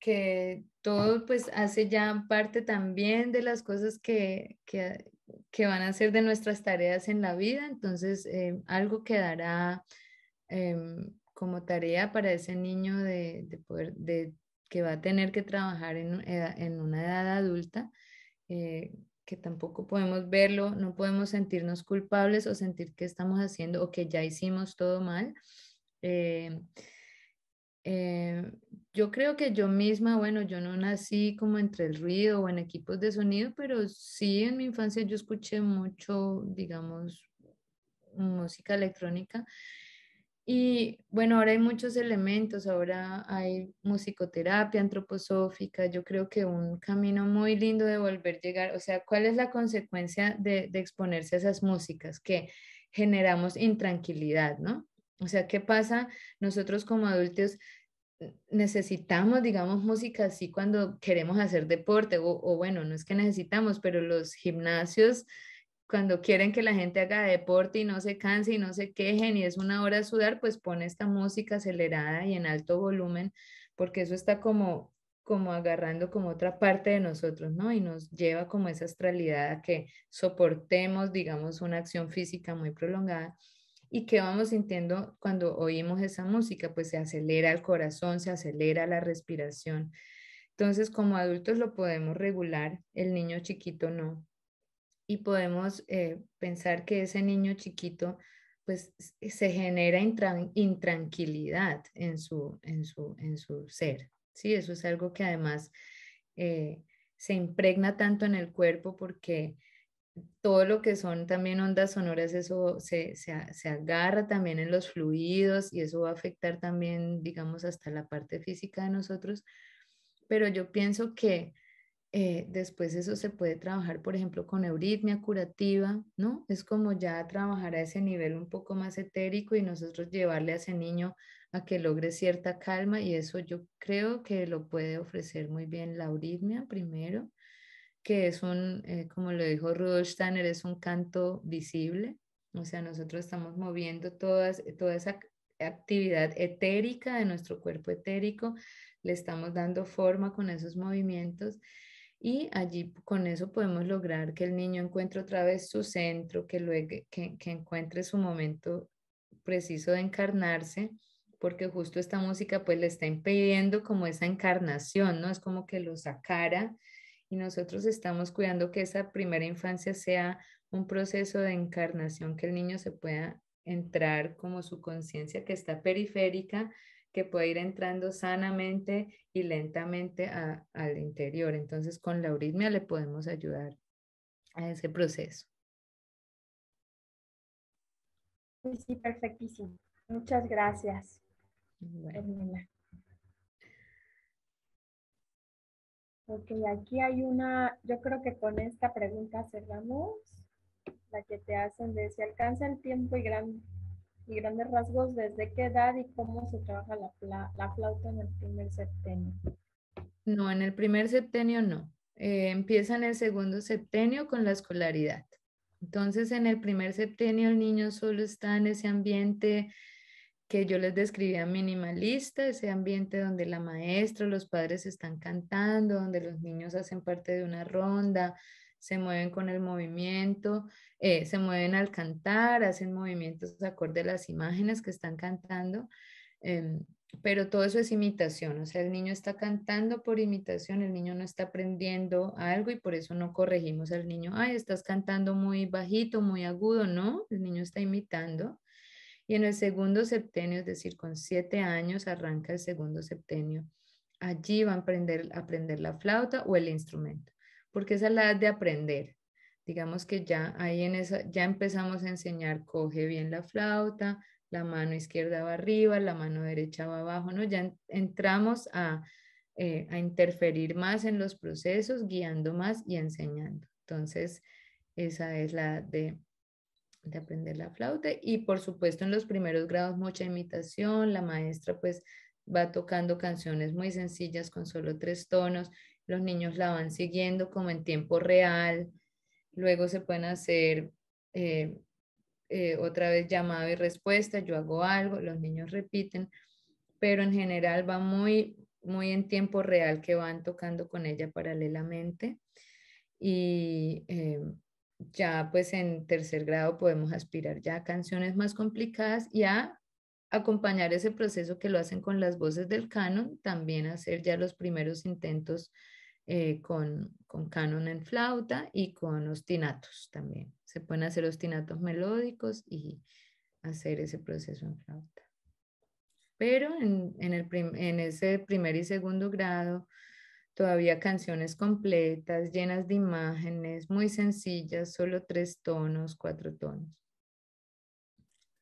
que todo pues hace ya parte también de las cosas que, que, que van a ser de nuestras tareas en la vida, entonces em, algo quedará em, como tarea para ese niño de, de poder, de, que va a tener que trabajar en, en una edad adulta, eh, que tampoco podemos verlo, no podemos sentirnos culpables o sentir que estamos haciendo o que ya hicimos todo mal. Em, eh, yo creo que yo misma, bueno, yo no nací como entre el ruido o en equipos de sonido, pero sí en mi infancia yo escuché mucho, digamos, música electrónica. Y bueno, ahora hay muchos elementos, ahora hay musicoterapia antroposófica, yo creo que un camino muy lindo de volver a llegar, o sea, ¿cuál es la consecuencia de, de exponerse a esas músicas? Que generamos intranquilidad, ¿no? O sea, ¿qué pasa? Nosotros como adultos necesitamos, digamos, música así cuando queremos hacer deporte, o, bueno, no es que necesitamos, pero los gimnasios, cuando quieren que la gente haga deporte y no se canse y no se quejen y es una hora de sudar, pues pone esta música acelerada y en alto volumen, porque eso está como como agarrando como otra parte de nosotros, ¿no? Y nos lleva como esa astralidad a que soportemos, digamos, una acción física muy prolongada. ¿Y qué vamos sintiendo cuando oímos esa música? Pues se acelera el corazón, se acelera la respiración. Entonces, como adultos lo podemos regular, el niño chiquito no. Y podemos eh, pensar que ese niño chiquito pues se genera intranquilidad en su, en su, en su ser. Sí, eso es algo que además eh, se impregna tanto en el cuerpo porque todo lo que son también ondas sonoras, eso se, agarra también en los fluidos y eso va a afectar también, digamos, hasta la parte física de nosotros. Pero yo pienso que eh, después eso se puede trabajar, por ejemplo, con euritmia curativa, ¿no? Es como ya trabajar a ese nivel un poco más etérico y nosotros llevarle a ese niño a que logre cierta calma y eso yo creo que lo puede ofrecer muy bien la euritmia primero que es un, eh, como lo dijo Rudolf Steiner, es un canto visible. O sea, nosotros estamos moviendo todas, toda esa actividad etérica de nuestro cuerpo etérico, le estamos dando forma con esos movimientos y allí con eso podemos lograr que el niño encuentre otra vez su centro, que, que, encuentre su momento preciso de encarnarse, porque justo esta música pues le está impidiendo como esa encarnación, ¿no? Es como que lo sacara y nosotros estamos cuidando que esa primera infancia sea un proceso de encarnación, que el niño se pueda entrar como su conciencia que está periférica, que pueda ir entrando sanamente y lentamente al interior. Entonces, con la uritmia le podemos ayudar a ese proceso. Sí, perfectísimo. Muchas gracias. Ok, aquí hay una, yo creo que con esta pregunta cerramos, la que te hacen de si alcanza el tiempo y, gran, y grandes rasgos, desde qué edad y cómo se trabaja la, la, flauta en el primer septenio. No, en el primer septenio no. Eh, empieza en el segundo septenio con la escolaridad. Entonces, en el primer septenio el niño solo está en ese ambiente que yo les describía minimalista, ese ambiente donde la maestra, los padres están cantando, donde los niños hacen parte de una ronda, se mueven con el movimiento, eh, se mueven al cantar, hacen movimientos acorde a las imágenes que están cantando, em, pero todo eso es imitación, o sea, el niño está cantando por imitación, el niño no está aprendiendo algo y por eso no corregimos al niño, ay, estás cantando muy bajito, muy agudo, no, el niño está imitando. Y en el segundo septenio, es decir, con siete años, arranca el segundo septenio. Allí va a aprender, aprender la flauta o el instrumento, porque esa es la edad de aprender. Digamos que ya ahí en esa, ya empezamos a enseñar, coge bien la flauta, la mano izquierda va arriba, la mano derecha va abajo, ¿no? Ya entramos a, eh, a interferir más en los procesos, guiando más y enseñando. Entonces, esa es la de de aprender la flauta y por supuesto en los primeros grados mucha imitación, la maestra pues va tocando canciones muy sencillas con solo tres tonos, los niños la van siguiendo como en tiempo real, luego se pueden hacer eh, eh, otra vez llamado y respuesta, yo hago algo, los niños repiten, pero en general va muy, muy en tiempo real que van tocando con ella paralelamente y... Eh, ya pues en tercer grado podemos aspirar ya a canciones más complicadas y a acompañar ese proceso que lo hacen con las voces del canon, también hacer ya los primeros intentos eh, con, con canon en flauta y con ostinatos también. Se pueden hacer ostinatos melódicos y hacer ese proceso en flauta. Pero en, en, el en ese primer y segundo grado todavía canciones completas, llenas de imágenes, muy sencillas, solo tres tonos, cuatro tonos.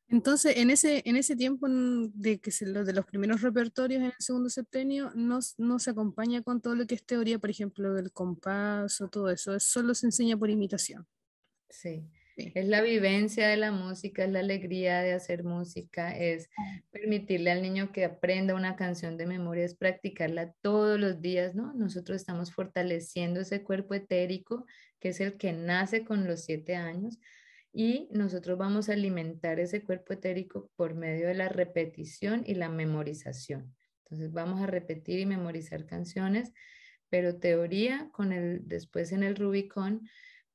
Entonces, en ese, en ese tiempo mm, de, que de los primeros repertorios en el segundo septenio, no, se acompaña con todo lo que es teoría, por ejemplo, del compás o todo eso, solo se enseña por imitación. Sí, es la vivencia de la música, es la alegría de hacer música, es ah. permitirle al niño que aprenda una canción de memoria, es practicarla todos los días, ¿no? Nosotros estamos fortaleciendo ese cuerpo etérico, que es el que nace con los siete años, y nosotros vamos a alimentar ese cuerpo etérico por medio de la repetición y la memorización. Entonces vamos a repetir y memorizar canciones, pero teoría con el después en el Rubicon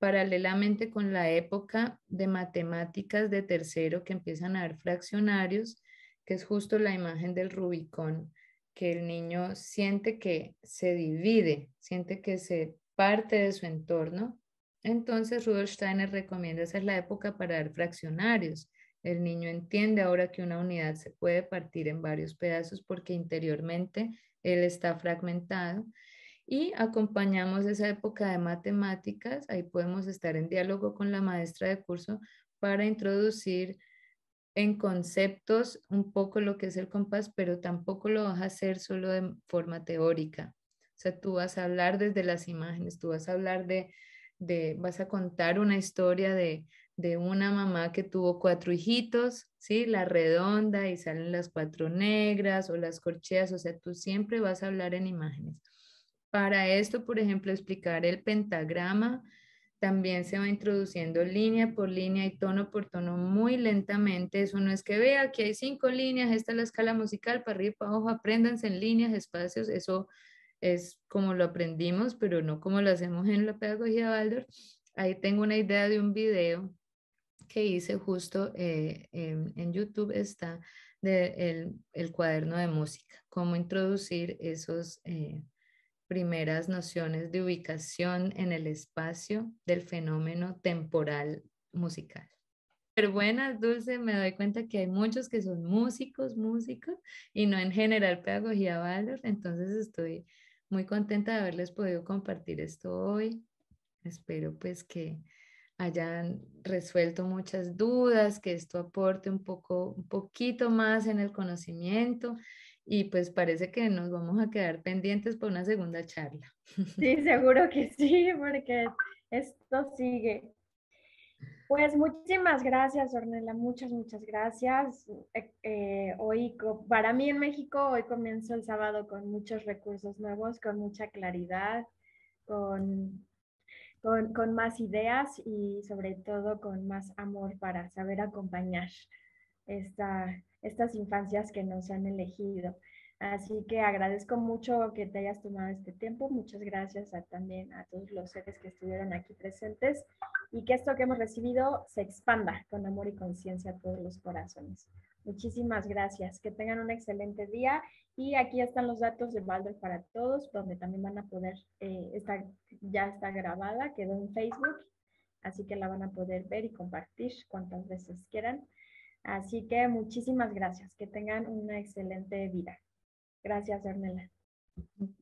paralelamente con la época de matemáticas de tercero que empiezan a dar fraccionarios, que es justo la imagen del Rubicón, que el niño siente que se divide, siente que se parte de su entorno. Entonces Rudolf Steiner recomienda hacer la época para dar fraccionarios. El niño entiende ahora que una unidad se puede partir en varios pedazos porque interiormente él está fragmentado y acompañamos esa época de matemáticas. Ahí podemos estar en diálogo con la maestra de curso para introducir en conceptos un poco lo que es el compás, pero tampoco lo vas a hacer solo de forma teórica. O sea, tú vas a hablar desde las imágenes, tú vas a hablar de, de vas a contar una historia de, de una mamá que tuvo cuatro hijitos, ¿sí? La redonda y salen las cuatro negras o las corcheas, o sea, tú siempre vas a hablar en imágenes. Para esto, por ejemplo, explicar el pentagrama, también se va introduciendo línea por línea y tono por tono muy lentamente. Eso no es que vea que hay cinco líneas, esta es la escala musical, para arriba para abajo, apréndanse en líneas, espacios, eso es como lo aprendimos, pero no como lo hacemos en la pedagogía Baldor. Ahí tengo una idea de un video que hice justo eh, en, YouTube, está de el, cuaderno de música, cómo introducir esos... Eh, primeras nociones de ubicación en el espacio del fenómeno temporal musical. Pero buenas, Dulce, me doy cuenta que hay muchos que son músicos, músicos, y no en general pedagogía valor, entonces estoy muy contenta de haberles podido compartir esto hoy. Espero pues que hayan resuelto muchas dudas, que esto aporte un poco, un poquito más en el conocimiento y pues parece que nos vamos a quedar pendientes por una segunda charla. Sí, seguro que sí, porque esto sigue. Pues muchísimas gracias, Ornella, muchas, muchas gracias. Eh, eh, hoy, para mí en México, hoy comienzo el sábado con muchos recursos nuevos, con mucha claridad, con, con, con más ideas y sobre todo con más amor para saber acompañar esta, estas infancias que nos han elegido. Así que agradezco mucho que te hayas tomado este tiempo. Muchas gracias también a todos los seres que estuvieron aquí presentes y que esto que hemos recibido se expanda con amor y conciencia a todos los corazones. Muchísimas gracias. Que tengan un excelente día y aquí están los datos de Valder para todos, donde también van a poder, eh, ya está grabada, quedó en Facebook, así que la van a poder ver y compartir cuantas veces quieran. Así que muchísimas gracias. Que tengan una excelente vida. Gracias, Ornella.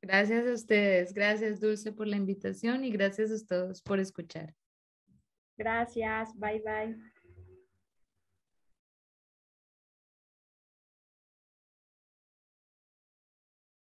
Gracias a ustedes. Gracias, Dulce, por la invitación y gracias a todos por escuchar. Gracias. Bye, bye.